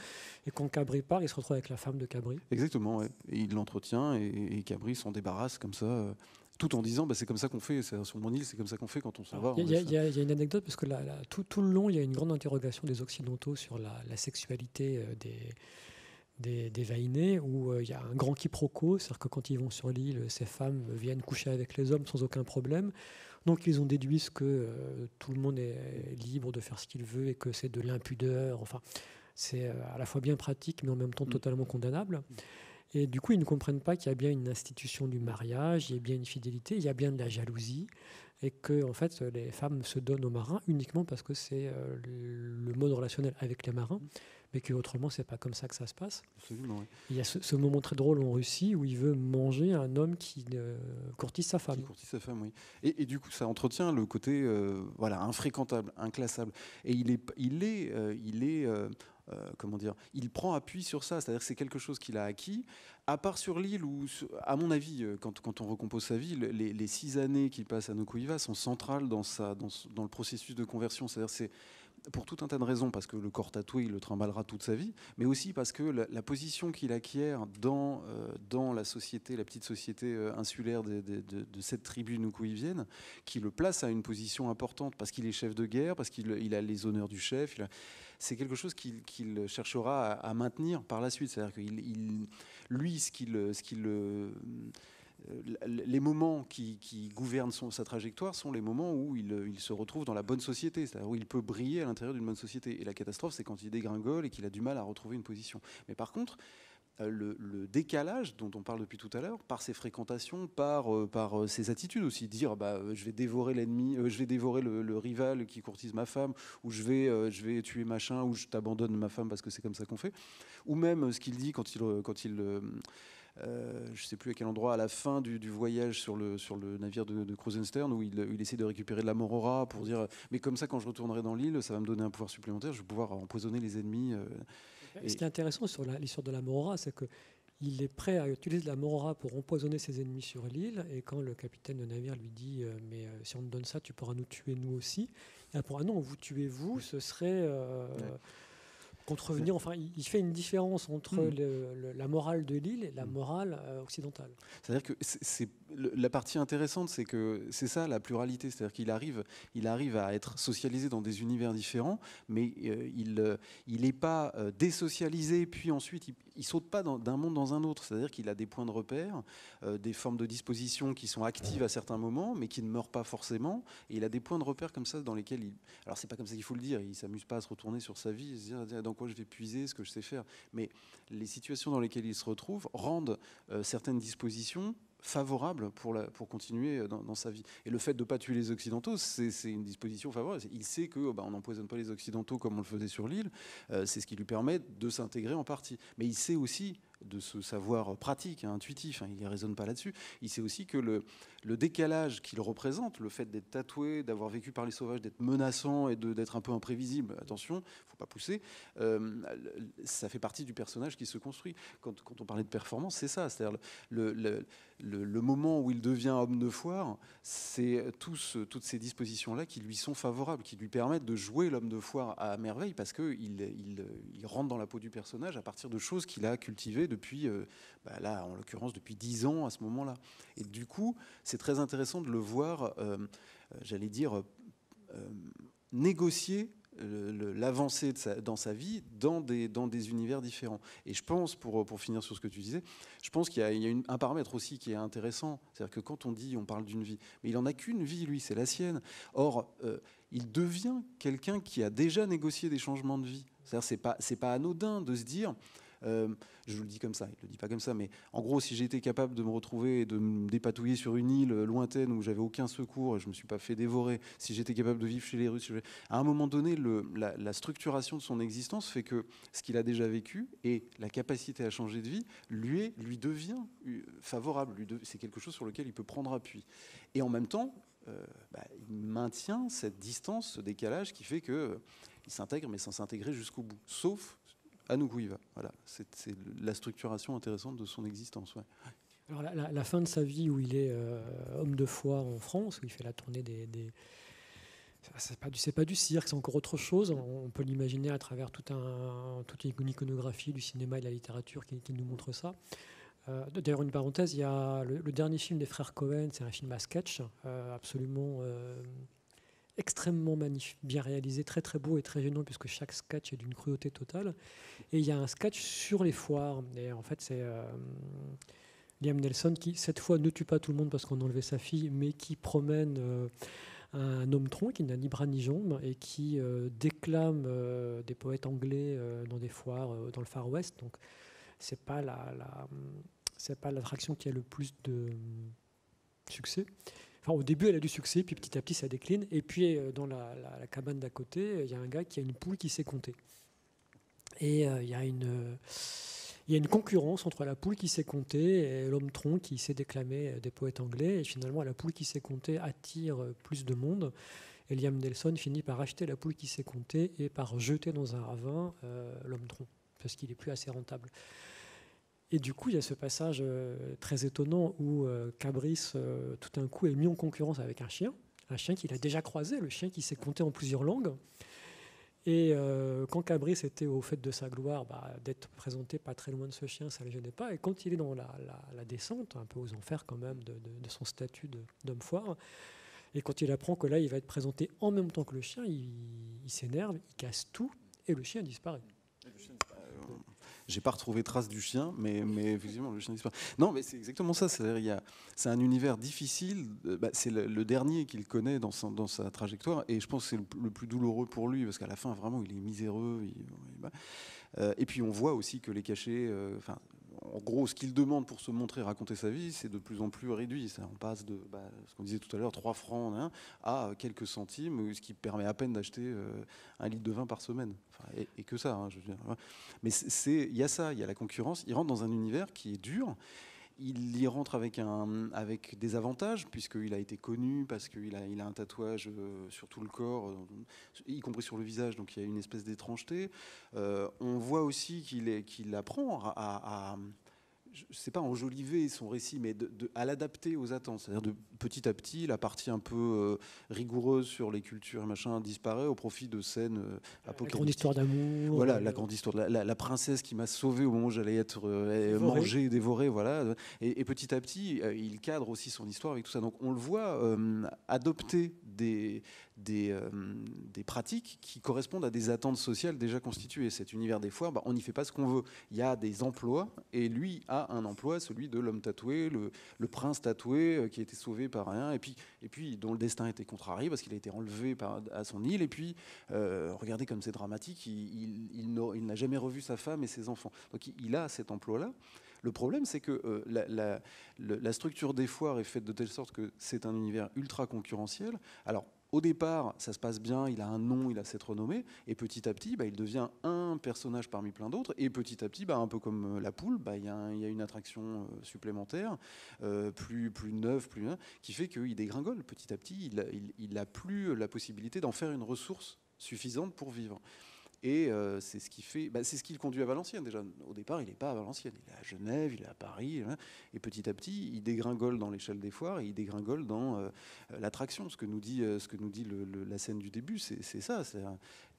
Speaker 2: Et quand Cabri part, il se retrouve avec la femme de Cabri.
Speaker 4: Exactement, et il l'entretient et, Cabri s'en débarrasse comme ça tout en disant bah, c'est comme ça qu'on fait, sur mon île, c'est comme ça qu'on fait quand on s'en va. Il y, a
Speaker 2: une anecdote, parce que tout, le long, il y a une grande interrogation des Occidentaux sur la, sexualité euh, des des, des Vainés où euh, il y a un grand quiproquo, c'est-à-dire que quand ils vont sur l'île, ces femmes viennent coucher avec les hommes sans aucun problème. Donc ils ont déduit que euh, tout le monde est libre de faire ce qu'il veut et que c'est de l'impudeur. Enfin, c'est à la fois bien pratique, mais en même temps mm. totalement condamnable. Mm. Et du coup, ils ne comprennent pas qu'il y a bien une institution du mariage, il y a bien une fidélité, il y a bien de la jalousie, et que en fait, les femmes se donnent aux marins uniquement parce que c'est euh, le mode relationnel avec les marins, mais que autrement, c'est pas comme ça que ça se passe.
Speaker 4: Il
Speaker 2: y a ce, moment très drôle en Russie où il veut manger un homme qui euh, courtise sa femme. courtise sa femme, oui.
Speaker 4: Et, du coup, ça entretient le côté euh, voilà infréquentable, inclassable, et il est, il est, il est euh, comment dire, il prend appui sur ça, c'est-à-dire que c'est quelque chose qu'il a acquis, à part sur l'île où, à mon avis, euh, quand, on recompose sa vie, les, six années qu'il passe à Nuku'iva sont centrales dans, sa, dans, dans le processus de conversion, c'est-à-dire c'est pour tout un tas de raisons, parce que le corps tatoué, il le trimballera toute sa vie, mais aussi parce que la, position qu'il acquiert dans, euh, dans la société, la petite société insulaire de, cette tribu nuku'ivienne, qui le place à une position importante, parce qu'il est chef de guerre, parce qu'il a les honneurs du chef, il c'est quelque chose qu'il cherchera à, maintenir par la suite. C'est-à-dire lui, ce qu'il, euh, euh, les moments qui, gouvernent sa trajectoire sont les moments où il, il se retrouve dans la bonne société, c'est-à-dire où il peut briller à l'intérieur d'une bonne société. Et la catastrophe, c'est quand il dégringole et qu'il a du mal à retrouver une position. Mais par contre, euh, le, décalage dont on parle depuis tout à l'heure, par ses fréquentations, par, euh, euh, ses attitudes aussi, dire bah, je vais dévorer l'ennemi, je vais dévorer le, rival qui courtise ma femme, ou je vais, je vais tuer machin, ou je t'abandonne ma femme parce que c'est comme ça qu'on fait, ou même ce qu'il dit quand il, quand il je ne sais plus à quel endroit, à la fin du, voyage sur le, sur le navire de, de où il, il, essaie de récupérer de la morora pour dire Mais comme ça, quand je retournerai dans l'île, ça va me donner un pouvoir supplémentaire, je vais pouvoir empoisonner les ennemis ce qui est
Speaker 2: intéressant sur l'histoire de la Morora, c'est que il est prêt à utiliser la Morora pour empoisonner ses ennemis sur l'île. Et quand le capitaine de navire lui dit euh, Mais euh, si on te donne ça, tu pourras nous tuer nous aussi. Il répond Ah non, vous tuez vous, ce serait. Euh, contrevenir. Enfin, il fait une différence entre hmm. la morale de l'île et la hmm. morale euh, occidentale.
Speaker 4: C'est-à-dire que c'est, la partie intéressante, c'est que c'est ça la pluralité. C'est-à-dire qu'il arrive, il arrive à être socialisé dans des univers différents, mais euh, il euh, il n'est pas désocialisé, puis ensuite il, il saute pas d'un monde dans un autre. C'est-à-dire qu'il a des points de repère, euh, des formes de dispositions qui sont actives à certains moments, mais qui ne meurent pas forcément. il a des points de repère comme ça dans lesquels il. Alors c'est pas comme ça qu'il faut le dire. Il s'amuse pas à se retourner sur sa vie, et se dire dans quoi je vais puiser, ce que je sais faire. Mais les situations dans lesquelles il se retrouve rendent euh, certaines dispositions favorable pour, pour continuer dans, sa vie. Et le fait de ne pas tuer les Occidentaux, c'est une disposition favorable. Il sait qu'on bah, n'empoisonne pas les Occidentaux comme on le faisait sur l'île. Euh, c'est ce qui lui permet de s'intégrer en partie. Mais il sait aussi de ce savoir pratique, hein, intuitif, hein, il ne raisonne pas là-dessus, il sait aussi que le, décalage qu'il représente, le fait d'être tatoué, d'avoir vécu par les sauvages, d'être menaçant et d'être un peu imprévisible, attention, il ne faut pas pousser, euh, ça fait partie du personnage qui se construit. Quand, on parlait de performance, c'est ça, c'est-à-dire le, moment où il devient homme de foire, c'est toutes ces dispositions-là qui lui sont favorables, qui lui permettent de jouer l'homme de foire à merveille parce qu'il rentre dans la peau du personnage à partir de choses qu'il a cultivées, de depuis, euh, bah là en l'occurrence depuis 10 ans à ce moment-là. Et du coup, c'est très intéressant de le voir, euh, euh, j'allais dire, négocier l'avancée dans sa vie dans des, des univers différents. Et je pense, pour, pour finir sur ce que tu disais, je pense qu'il y a, un paramètre aussi qui est intéressant. C'est-à-dire que quand on dit on parle d'une vie, mais il n'en a qu'une vie, lui, c'est la sienne. Or, il devient quelqu'un qui a déjà négocié des changements de vie. C'est-à-dire c'est pas, pas anodin de se dire euh, je vous le dis comme ça, il ne le dit pas comme ça, mais en gros, si j'étais capable de me retrouver et de me dépatouiller sur une île lointaine où j'avais aucun secours et je ne me suis pas fait dévorer, si j'étais capable de vivre chez les Russes, à un moment donné, la, structuration de son existence fait que ce qu'il a déjà vécu et la capacité à changer de vie lui, lui devient euh, favorable. C'est quelque chose sur lequel il peut prendre appui. Et en même temps, euh, bah, il maintient cette distance, ce décalage qui fait que il s'intègre, mais sans s'intégrer jusqu'au bout. Sauf à va, Voilà, c'est la structuration intéressante de son existence. Ouais.
Speaker 2: Alors la, fin de sa vie où il est euh, homme de foi en France, où il fait la tournée des... des... C'est pas, pas, du cirque, c'est encore autre chose. On, peut l'imaginer à travers un, toute une iconographie du cinéma et de la littérature qui, nous montre ça. Euh, d'ailleurs, une parenthèse, il y a le, dernier film des frères Cohen, c'est un film à sketch, euh, absolument extrêmement magnifique, bien réalisé, très très beau et très gênant puisque chaque sketch est d'une cruauté totale. Et il y a un sketch sur les foires. Et en fait, c'est euh, Liam Nelson qui, cette fois, ne tue pas tout le monde parce qu'on enlevait sa fille, mais qui promène euh, un homme tronc qui n'a ni bras ni jambes et qui euh, déclame des poètes anglais dans des foires dans le Far West. Donc, c'est pas la c'est pas l'attraction qui a le plus de succès au début, elle a du succès, puis petit à petit, ça décline. Et puis, euh, dans la, cabane d'à côté, euh, il y a un gars qui a une poule qui sait compter. Et euh, il y a une. concurrence entre la poule qui sait compter et l'homme tronc qui sait déclamer des poètes anglais. Et finalement, la poule qui sait compter attire plus de monde. Et Liam Nelson finit par acheter la poule qui sait comptée et par jeter dans un ravin l'homme tronc, parce qu'il n'est plus assez rentable. Et du coup, il y a ce passage euh, très étonnant où euh, Cabris, euh, tout d'un coup, est mis en concurrence avec un chien, un chien qu'il a déjà croisé, le chien qui s'est compté en plusieurs langues. Et quand Cabris était au fait de sa gloire, bah, d'être présenté pas très loin de ce chien, ça ne le gênait pas. Et quand il est dans la, descente, un peu aux enfers quand même de, son statut d'homme foire, et quand il apprend que là, il va être présenté en même temps que le chien, il, il s'énerve, il casse tout, et le chien disparaît.
Speaker 4: Et le chien disparaît. J'ai pas retrouvé trace du chien, mais, mais effectivement, le chien disparaît. Non, mais c'est exactement ça. C'est un univers difficile. Euh, bah, c'est le, dernier qu'il connaît dans sa, dans sa, trajectoire, et je pense que c'est le, plus douloureux pour lui, parce qu'à la fin, vraiment, il est miséreux. Bah. Euh, et puis on voit aussi que les cachets, euh, enfin, en gros, ce qu'il demande pour se montrer, raconter sa vie, c'est de plus en plus réduit. Ça, on passe de bah, ce qu'on disait tout à l'heure, 3 francs hein, à quelques centimes, ce qui permet à peine d'acheter euh, un litre de vin par semaine. et, que ça, hein, je veux dire. Mais il y a ça, il y a la concurrence. Il rentre dans un univers qui est dur il y rentre avec, un, avec des avantages, puisqu'il a été connu, parce qu'il a, il a un tatouage euh, sur tout le corps, euh, y compris sur le visage, donc il y a une espèce d'étrangeté. Euh, on voit aussi qu'il, est, apprend à je ne sais pas, enjoliver son récit, mais de, à l'adapter aux attentes. C'est-à-dire de petit à petit, la partie un peu euh, rigoureuse sur les cultures et machin disparaît au profit de scènes euh, apocalyptiques. Euh, la grande histoire
Speaker 2: d'amour. Voilà, la grande
Speaker 4: histoire. La, la, princesse qui m'a sauvé au moment où j'allais être mangé, dévoré, voilà. et, petit à petit, il cadre aussi son histoire avec tout ça. Donc on le voit adopter des, des, euh, des, pratiques qui correspondent à des attentes sociales déjà constituées. Cet univers des foires, bah, on n'y fait pas ce qu'on veut. Il y a des emplois, et lui a un emploi, celui de l'homme tatoué, le, prince tatoué euh, qui a été sauvé par un, et puis, et puis dont le destin était contrarié parce qu'il a été enlevé par, à son île, et puis, euh, regardez comme c'est dramatique, il, n'a jamais revu sa femme et ses enfants. Donc il, a cet emploi-là. Le problème, c'est que la, la, structure des foires est faite de telle sorte que c'est un univers ultra concurrentiel. Alors, au départ, ça se passe bien, il a un nom, il a cette renommée, et petit à petit, bah, il devient un personnage parmi plein d'autres, et petit à petit, bah, un peu comme euh, la poule, bah, il, y a une attraction euh, supplémentaire, euh, plus, plus neuve, plus, hein, qui fait qu'il dégringole petit à petit, il n'a plus la possibilité d'en faire une ressource suffisante pour vivre. Et euh, c'est ce qui fait, bah, c'est ce qui le conduit à Valenciennes déjà. Au départ, il n'est pas à Valenciennes, il est à Genève, il est à Paris, hein. et petit à petit, il dégringole dans l'échelle des foires, il dégringole dans euh, l'attraction. Ce que nous dit, euh, ce que nous dit la scène du début, c'est ça.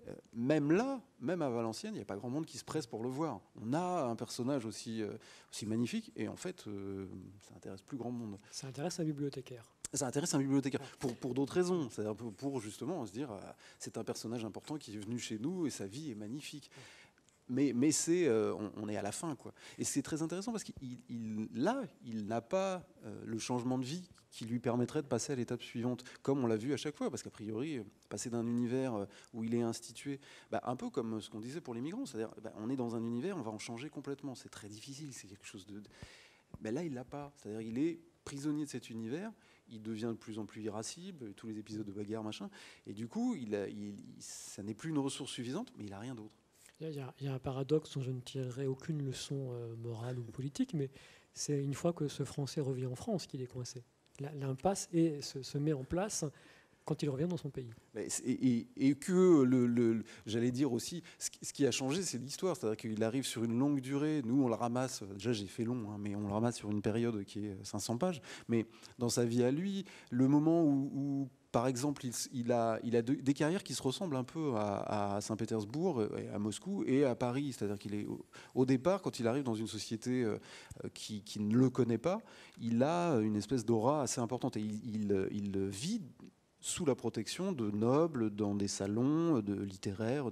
Speaker 4: Euh, même là, même à Valenciennes, il n'y a pas grand monde qui se presse pour le voir. On a un personnage aussi, euh, aussi magnifique, et en fait, euh, ça intéresse plus grand monde.
Speaker 2: Ça intéresse un bibliothécaire.
Speaker 4: Ça intéresse un bibliothécaire, pour, pour d'autres raisons. C'est-à-dire pour, justement se dire, c'est un personnage important qui est venu chez nous et sa vie est magnifique mais, c'est, euh, on, est à la fin. Quoi. Et c'est très intéressant parce que là, il n'a pas euh, le changement de vie qui lui permettrait de passer à l'étape suivante, comme on l'a vu à chaque fois, parce qu'a priori, passer d'un univers euh, où il est institué, bah, un peu comme ce qu'on disait pour les migrants, c'est-à-dire bah, on est dans un univers, on va en changer complètement, c'est très difficile, c'est quelque chose de... mais là, il l'a pas, c'est-à-dire il est prisonnier de cet univers, il devient de plus en plus irascible, tous les épisodes de bagarre, machin, et du coup, il, ça n'est plus une ressource suffisante, mais il n'a rien d'autre.
Speaker 2: Il y, a un paradoxe dont je ne tirerai aucune leçon euh, morale ou politique, mais c'est une fois que ce Français revient en France qu'il est coincé. L'impasse se, se met en place quand il revient dans son pays.
Speaker 4: Et, que, le, j'allais dire aussi, ce, qui a changé, c'est l'histoire. C'est-à-dire qu'il arrive sur une longue durée. Nous, on le ramasse, déjà j'ai fait long, hein, mais on le ramasse sur une période qui est 500 pages. Mais dans sa vie à lui, le moment où par exemple, il, a, des carrières qui se ressemblent un peu à, Saint-Pétersbourg, euh, à Moscou et à Paris. C'est-à-dire qu'il est, au, départ, quand il arrive dans une société euh, euh, qui, ne le connaît pas, il a une espèce d'aura assez importante et il, vit sous la protection de nobles dans des salons de littéraires.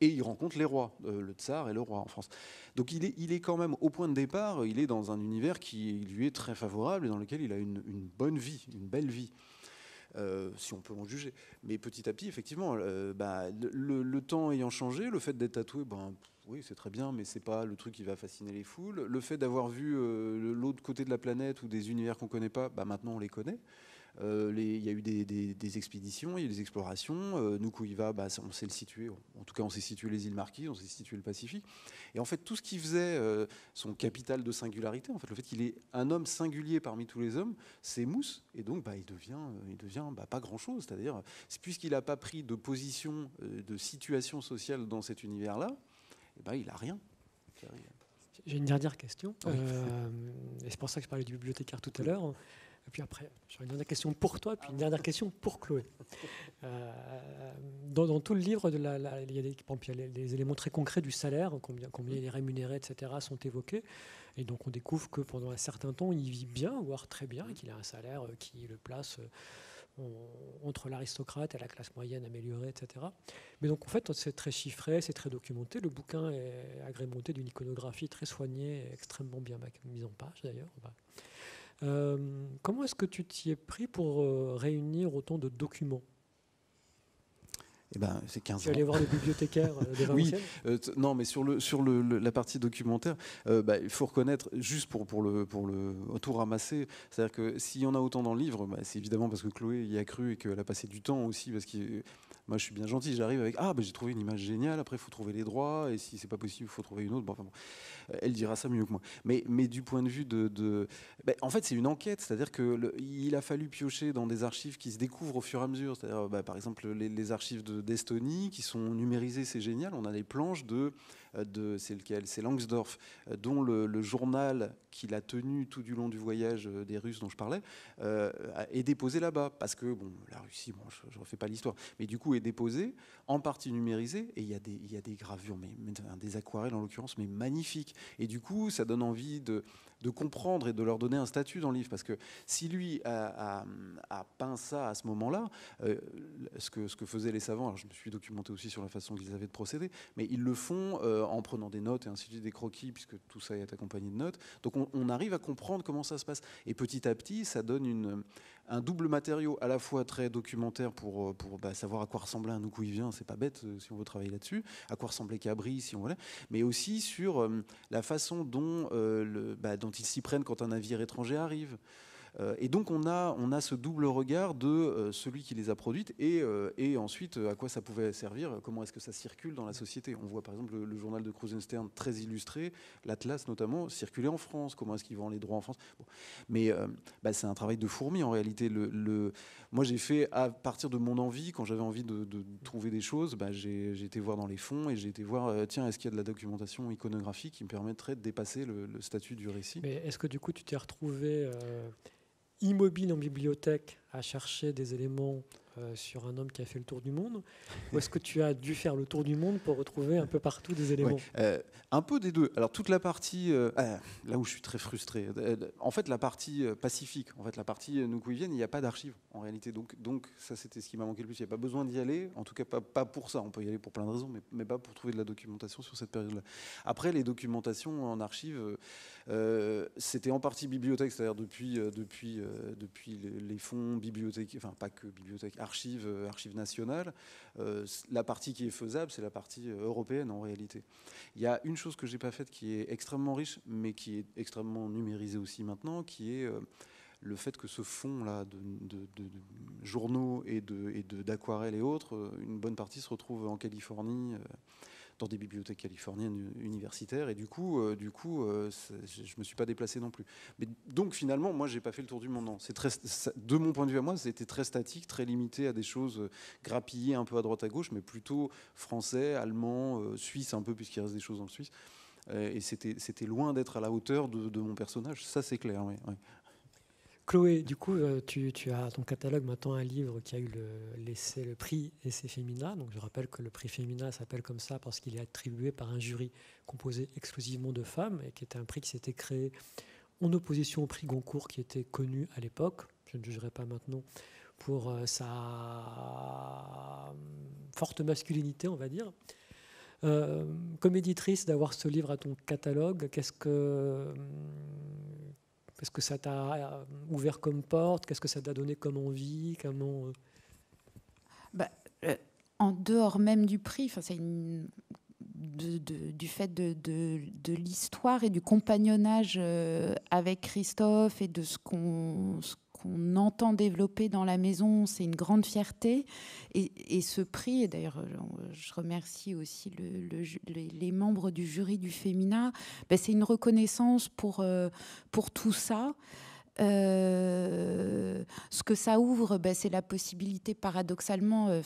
Speaker 4: Et il rencontre les rois, le tsar et le roi en France. Donc il est, quand même au point de départ, il est dans un univers qui lui est très favorable et dans lequel il a une bonne vie, une belle vie. Euh, si on peut en juger. Mais petit à petit, effectivement, euh, bah, le, temps ayant changé, le fait d'être tatoué, ben, oui, c'est très bien, mais ce n'est pas le truc qui va fasciner les foules. Le fait d'avoir vu euh, l'autre côté de la planète ou des univers qu'on ne connaît pas, bah, maintenant on les connaît. Euh, il y a eu des, expéditions, il y a eu des explorations. Euh, nous, bah, on sait le situer. En tout cas, on s'est situé les îles Marquises, on s'est situé le Pacifique. Et en fait, tout ce qui faisait euh, son capital de singularité, en fait, le fait qu'il est un homme singulier parmi tous les hommes, c'est Mousse. Et donc, bah, il devient, euh, il devient bah, pas grand-chose. C'est-à-dire, puisqu'il n'a pas pris de position, de situation sociale dans cet univers-là, eh ben, il a rien.
Speaker 2: J'ai une dernière question. et c'est pour ça que je parlais du bibliothécaire tout à l'heure. Et puis après, j'aurais une dernière question pour toi, puis une dernière question pour Chloé. Euh, dans, tout le livre, de la, il y a des, les, éléments très concrets du salaire, combien, combien il est rémunéré, etc., sont évoqués. Et donc on découvre que pendant un certain temps, il vit bien, voire très bien, qu'il a un salaire euh, qui le place euh, entre l'aristocrate et la classe moyenne améliorée, etc. Mais donc en fait, c'est très chiffré, c'est très documenté. Le bouquin est agrémenté d'une iconographie très soignée et extrêmement bien mise en page d'ailleurs. Euh, comment est-ce que tu t'y es pris pour euh, réunir autant de documents
Speaker 4: eh ben, c'est 15 tu es allé voir les bibliothécaires euh, des Oui, non, mais sur, le, sur le, la partie documentaire, bah, il faut reconnaître, juste pour, pour, le, pour le tout ramasser, c'est-à-dire que s'il y en a autant dans le livre, bah, c'est évidemment parce que Chloé y a cru et qu'elle a passé du temps aussi, parce que moi, je suis bien gentil, j'arrive avec Ah, ben, j'ai trouvé une image géniale, après, il faut trouver les droits, et si c'est pas possible, il faut trouver une autre. enfin, Elle dira ça mieux que moi. Mais, mais du point de vue de. Ben, en fait, c'est une enquête, c'est-à-dire qu'il a fallu piocher dans des archives qui se découvrent au fur et à mesure. C'est-à-dire, ben, par exemple, les, archives d'Estonie qui sont numérisées, c'est génial. On a des planches de. de c'est lequel C'est Langsdorff, dont le, journal qu'il a tenu tout du long du voyage euh, des Russes dont je parlais euh, est déposé là-bas. Parce que, bon, la Russie, bon, je ne refais pas l'histoire, mais du coup, déposé, en partie numérisé, et il y a des, il y a des gravures, mais, des aquarelles en l'occurrence, mais magnifiques. Et du coup, ça donne envie de, de, comprendre et de leur donner un statut dans le livre, parce que si lui a, a, peint ça à ce moment-là, euh, ce, que, ce que faisaient les savants, alors je me suis documenté aussi sur la façon qu'ils avaient de procéder, mais ils le font euh, en prenant des notes et ainsi de suite, des croquis, puisque tout ça est accompagné de notes. Donc on arrive à comprendre comment ça se passe. Et petit à petit, ça donne une un double matériau à la fois très documentaire pour, euh, bah, savoir à quoi ressemblait un vient c'est pas bête euh, si on veut travailler là-dessus, à quoi ressemblait Cabri, si on voulait, mais aussi sur euh, la façon dont, bah, dont ils s'y prennent quand un navire étranger arrive. Euh, et donc on a, on a ce double regard de euh, celui qui les a produites et, euh, et ensuite à quoi ça pouvait servir, comment est-ce que ça circule dans la société. On voit par exemple le, journal de Krusenstern très illustré, l'Atlas notamment, circuler en France, comment est-ce qu'il vend les droits en France. Mais bah, c'est un travail de fourmi en réalité. Le, le... Moi j'ai fait à partir de mon envie, quand j'avais envie de, trouver des choses, bah, j'ai été voir dans les fonds et j'ai été voir, tiens, est-ce qu'il y a de la documentation iconographique qui me permettrait de dépasser le, statut du récit.
Speaker 2: Mais est-ce que du coup tu t'es retrouvé immobile en bibliothèque à chercher des éléments euh, sur un homme qui a fait le tour du monde Ou est-ce que tu as dû faire le tour du monde pour retrouver un peu partout des éléments
Speaker 4: euh, Un peu des deux. Alors toute la partie, euh, ah, là où je suis très frustré, en fait la partie pacifique, en fait la partie viennent il n'y a pas d'archives en réalité. Donc, donc ça c'était ce qui m'a manqué le plus. Il n'y a pas besoin d'y aller, en tout cas pas, pour ça. On peut y aller pour plein de raisons, mais, mais pas pour trouver de la documentation sur cette période-là. Après les documentations en archives euh, c'était en partie bibliothèque, c'est-à-dire depuis, euh, depuis, euh, depuis les fonds bibliothèques, enfin pas que bibliothèque, archives, archives nationales. la partie qui est faisable, c'est la partie européenne en réalité. Il y a une chose que j'ai pas faite qui est extrêmement riche, mais qui est extrêmement numérisée aussi maintenant, qui est le fait que ce fonds-là de, journaux et d'aquarelles et, autres, une bonne partie se retrouve en Californie dans des bibliothèques californiennes universitaires. Et du coup, euh, du coup euh, je ne me suis pas déplacé non plus. Mais donc finalement, moi, j'ai pas fait le tour du monde. c'est Très, de mon point de vue à moi, c'était très statique, très limité à des choses euh, grappillées un peu à droite à gauche, mais plutôt français, allemand, suisse un peu, puisqu'il reste des choses en Suisse. Et c'était loin d'être à la hauteur de, mon personnage, ça c'est clair. oui.
Speaker 2: Chloé, du coup, euh, tu, as as ton catalogue maintenant un livre qui a eu le, le prix Essai Féminin. Donc, je rappelle que le prix Féminin s'appelle comme ça parce qu'il est attribué par un jury composé exclusivement de femmes et qui était un prix qui s'était créé en opposition au prix Goncourt qui était connu à l'époque. Je ne jugerai pas maintenant pour euh, sa forte masculinité, on va dire. Euh, comme éditrice, d'avoir ce livre à ton catalogue, qu'est-ce que Qu'est-ce que ça t'a euh, ouvert comme porte Qu'est-ce que ça t'a donné comme envie Comment euh?
Speaker 3: Bah, euh, En dehors même du prix, c'est une du fait de l'histoire et du compagnonnage avec Christophe et de ce qu'on entend développer dans la maison, c'est une grande fierté. Et, ce prix, et d'ailleurs je remercie aussi le, les, membres du jury du Féminin ben, c'est une reconnaissance pour, euh, pour tout ça. Euh, ce que ça ouvre, ben, c'est la possibilité, paradoxalement, euh,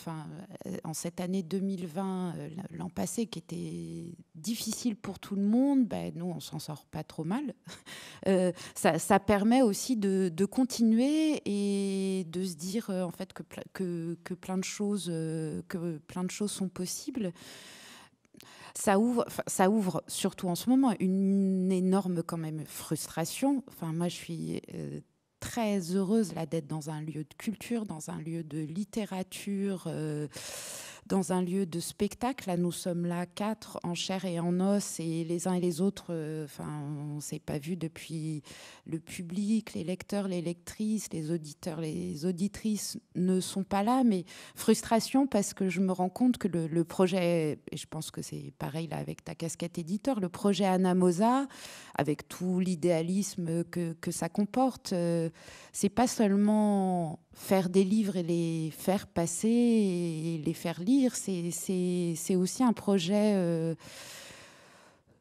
Speaker 3: euh, en cette année 2020, l'an passé, qui était difficile pour tout le monde, ben, nous, on s'en sort pas trop mal. Ça, permet aussi de, continuer et de se dire, en fait, que, que, plein de choses, que plein de choses sont possibles ça ouvre, ça ouvre surtout en ce moment une énorme quand même frustration. Enfin, moi, je suis euh, très heureuse d'être dans un lieu de culture, dans un lieu de littérature. Euh, dans un lieu de spectacle. Là, nous sommes là quatre en chair et en os, et les uns et les autres, euh, enfin, on ne s'est pas vu depuis le public, les lecteurs, les lectrices, les auditeurs, les auditrices ne sont pas là, mais frustration parce que je me rends compte que le, projet, et je pense que c'est pareil là avec ta casquette éditeur, le projet Anamosa, avec tout l'idéalisme que, que, ça comporte, ce euh, c'est pas seulement faire des livres et les faire passer et les faire lire, c'est aussi un projet euh,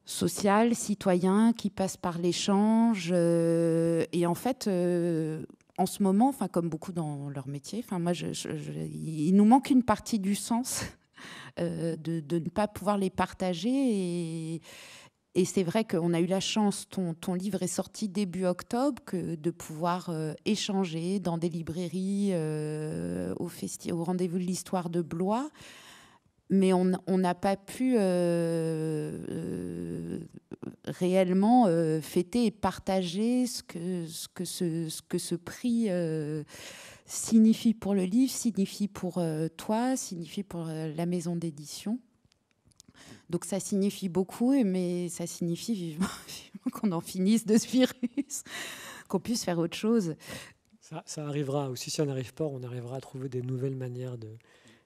Speaker 3: social, citoyen, qui passe par l'échange. Euh, et en fait, euh, en ce moment, enfin comme beaucoup dans leur métier, moi, il nous manque une partie du sens. De, de, ne pas pouvoir les partager et, et c'est vrai qu'on a eu la chance, ton, ton, livre est sorti début octobre, que de pouvoir euh, échanger dans des librairies, euh, au, au rendez-vous de l'histoire de Blois. Mais on n'a pas pu euh, réellement fêter et partager ce que ce, que ce, ce, que ce prix signifie pour le livre, signifie pour toi, signifie pour la maison d'édition. Donc ça signifie beaucoup, mais ça signifie vivement, qu'on en finisse de ce virus, qu'on puisse faire autre chose.
Speaker 2: Ça, arrivera aussi. Si on n'arrive pas, on arrivera à trouver des nouvelles manières de,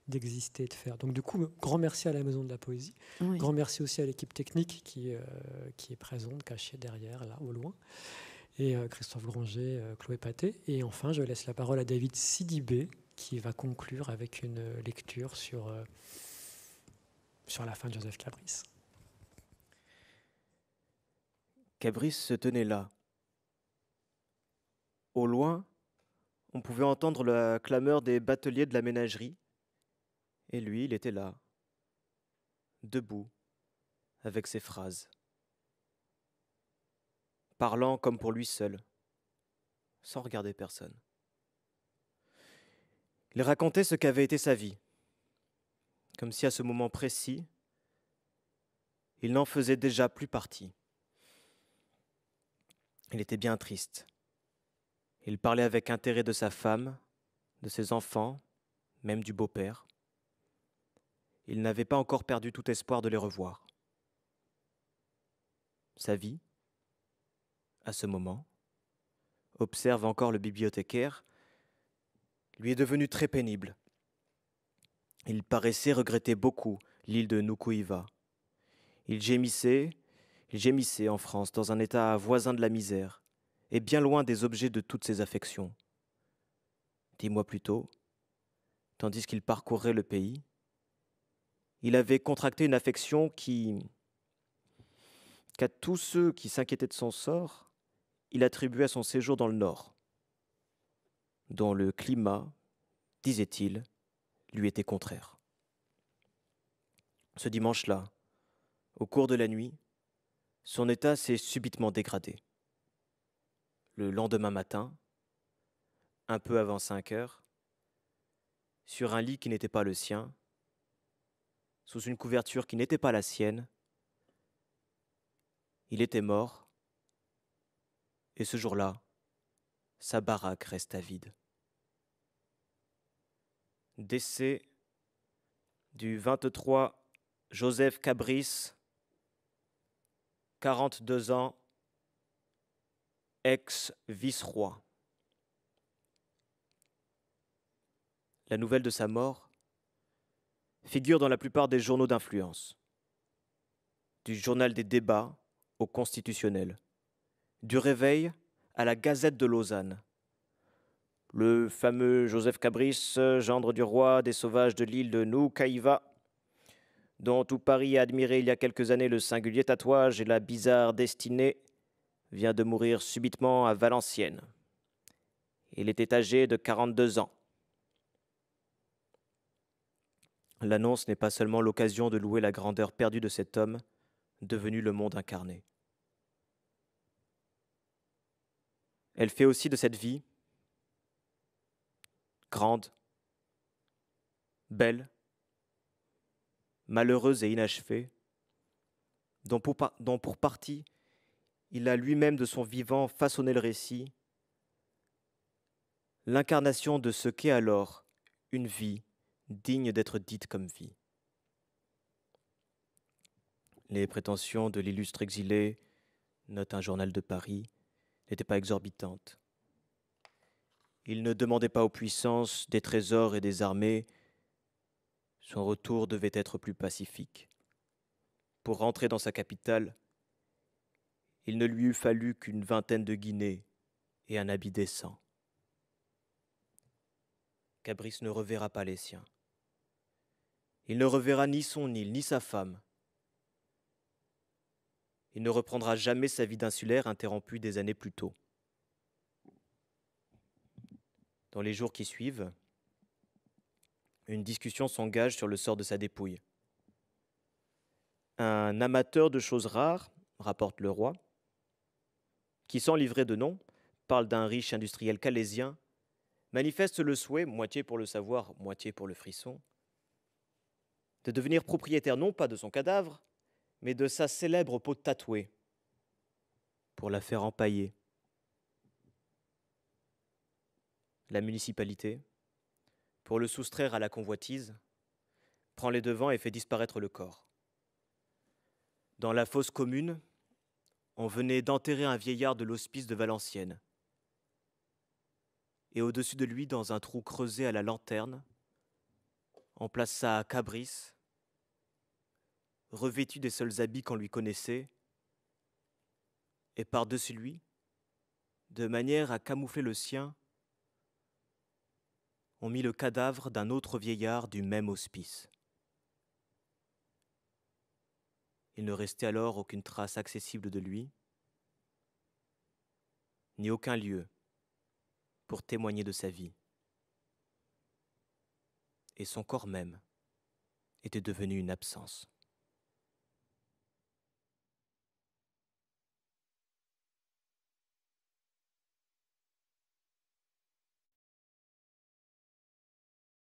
Speaker 2: d'exister de faire. Donc du coup, grand merci à la Maison de la Poésie. Grand merci aussi à l'équipe technique qui, euh, qui est présente, cachée derrière, là, au loin. Et euh, Christophe Granger, euh, Chloé Paté. Et enfin, je laisse la parole à David Sidibé qui va conclure avec une lecture sur sur la fin de Joseph Cabris.
Speaker 1: Cabris se tenait là. Au loin, on pouvait entendre la clameur des bateliers de la ménagerie. Et lui, il était là, debout, avec ses phrases, parlant comme pour lui seul, sans regarder personne. Il racontait ce qu'avait été sa vie, comme si à ce moment précis, il n'en faisait déjà plus partie. Il était bien triste. Il parlait avec intérêt de sa femme, de ses enfants, même du beau-père. Il n'avait pas encore perdu tout espoir de les revoir. Sa vie, à ce moment, observe encore le bibliothécaire, lui est devenue très pénible. Il paraissait regretter beaucoup l'île de Nukuiva. Il gémissait, il gémissait en France dans un état voisin de la misère et bien loin des objets de toutes ses affections. Dix mois plus tôt, tandis qu'il parcourait le pays, il avait contracté une affection qui, qu'à tous ceux qui s'inquiétaient de son sort, il attribuait à son séjour dans le Nord, dont le climat, disait-il, lui était contraire. Ce dimanche-là, au cours de la nuit, son état s'est subitement dégradé. Le lendemain matin, un peu avant 5 heures, sur un lit qui n'était pas le sien, sous une couverture qui n'était pas la sienne, il était mort, et ce jour-là, sa baraque resta vide. Décès du 23 Joseph Cabris, 42 ans, ex-vice-roi. La nouvelle de sa mort figure dans la plupart des journaux d'influence, du journal des débats au constitutionnel, du réveil à la Gazette de Lausanne, le fameux Joseph Cabris, euh, gendre du roi des sauvages de l'île de Caïva, dont tout Paris a admiré il y a quelques années le singulier tatouage et la bizarre destinée, vient de mourir subitement à Valenciennes. Il était âgé de 42 ans. L'annonce n'est pas seulement l'occasion de louer la grandeur perdue de cet homme, devenu le monde incarné. Elle fait aussi de cette vie, grande, belle, malheureuse et inachevée, dont pour, pour partie il a lui-même de son vivant façonné le récit, l'incarnation de ce qu'est alors une vie digne d'être dite comme vie. Les prétentions de l'illustre exilé, note un journal de Paris, n'étaient pas exorbitantes. Il ne demandait pas aux puissances des trésors et des armées. Son retour devait être plus pacifique. Pour rentrer dans sa capitale, il ne lui eût fallu qu'une vingtaine de guinées et un habit décent. Cabrice ne reverra pas les siens. Il ne reverra ni son île, ni sa femme. Il ne reprendra jamais sa vie d'insulaire interrompue des années plus tôt. Dans les jours qui suivent, une discussion s'engage sur le sort de sa dépouille. Un amateur de choses rares, rapporte le roi, qui, sans livrer de nom, parle d'un riche industriel calaisien, manifeste le souhait, moitié pour le savoir, moitié pour le frisson, de devenir propriétaire non pas de son cadavre, mais de sa célèbre peau tatouée, pour la faire empailler. la municipalité, pour le soustraire à la convoitise, prend les devants et fait disparaître le corps. Dans la fosse commune, on venait d'enterrer un vieillard de l'hospice de Valenciennes. Et au-dessus de lui, dans un trou creusé à la lanterne, on plaça à Cabris, revêtu des seuls habits qu'on lui connaissait, et par-dessus lui, de manière à camoufler le sien, ont mis le cadavre d'un autre vieillard du même hospice. Il ne restait alors aucune trace accessible de lui, ni aucun lieu pour témoigner de sa vie. Et son corps même était devenu une absence.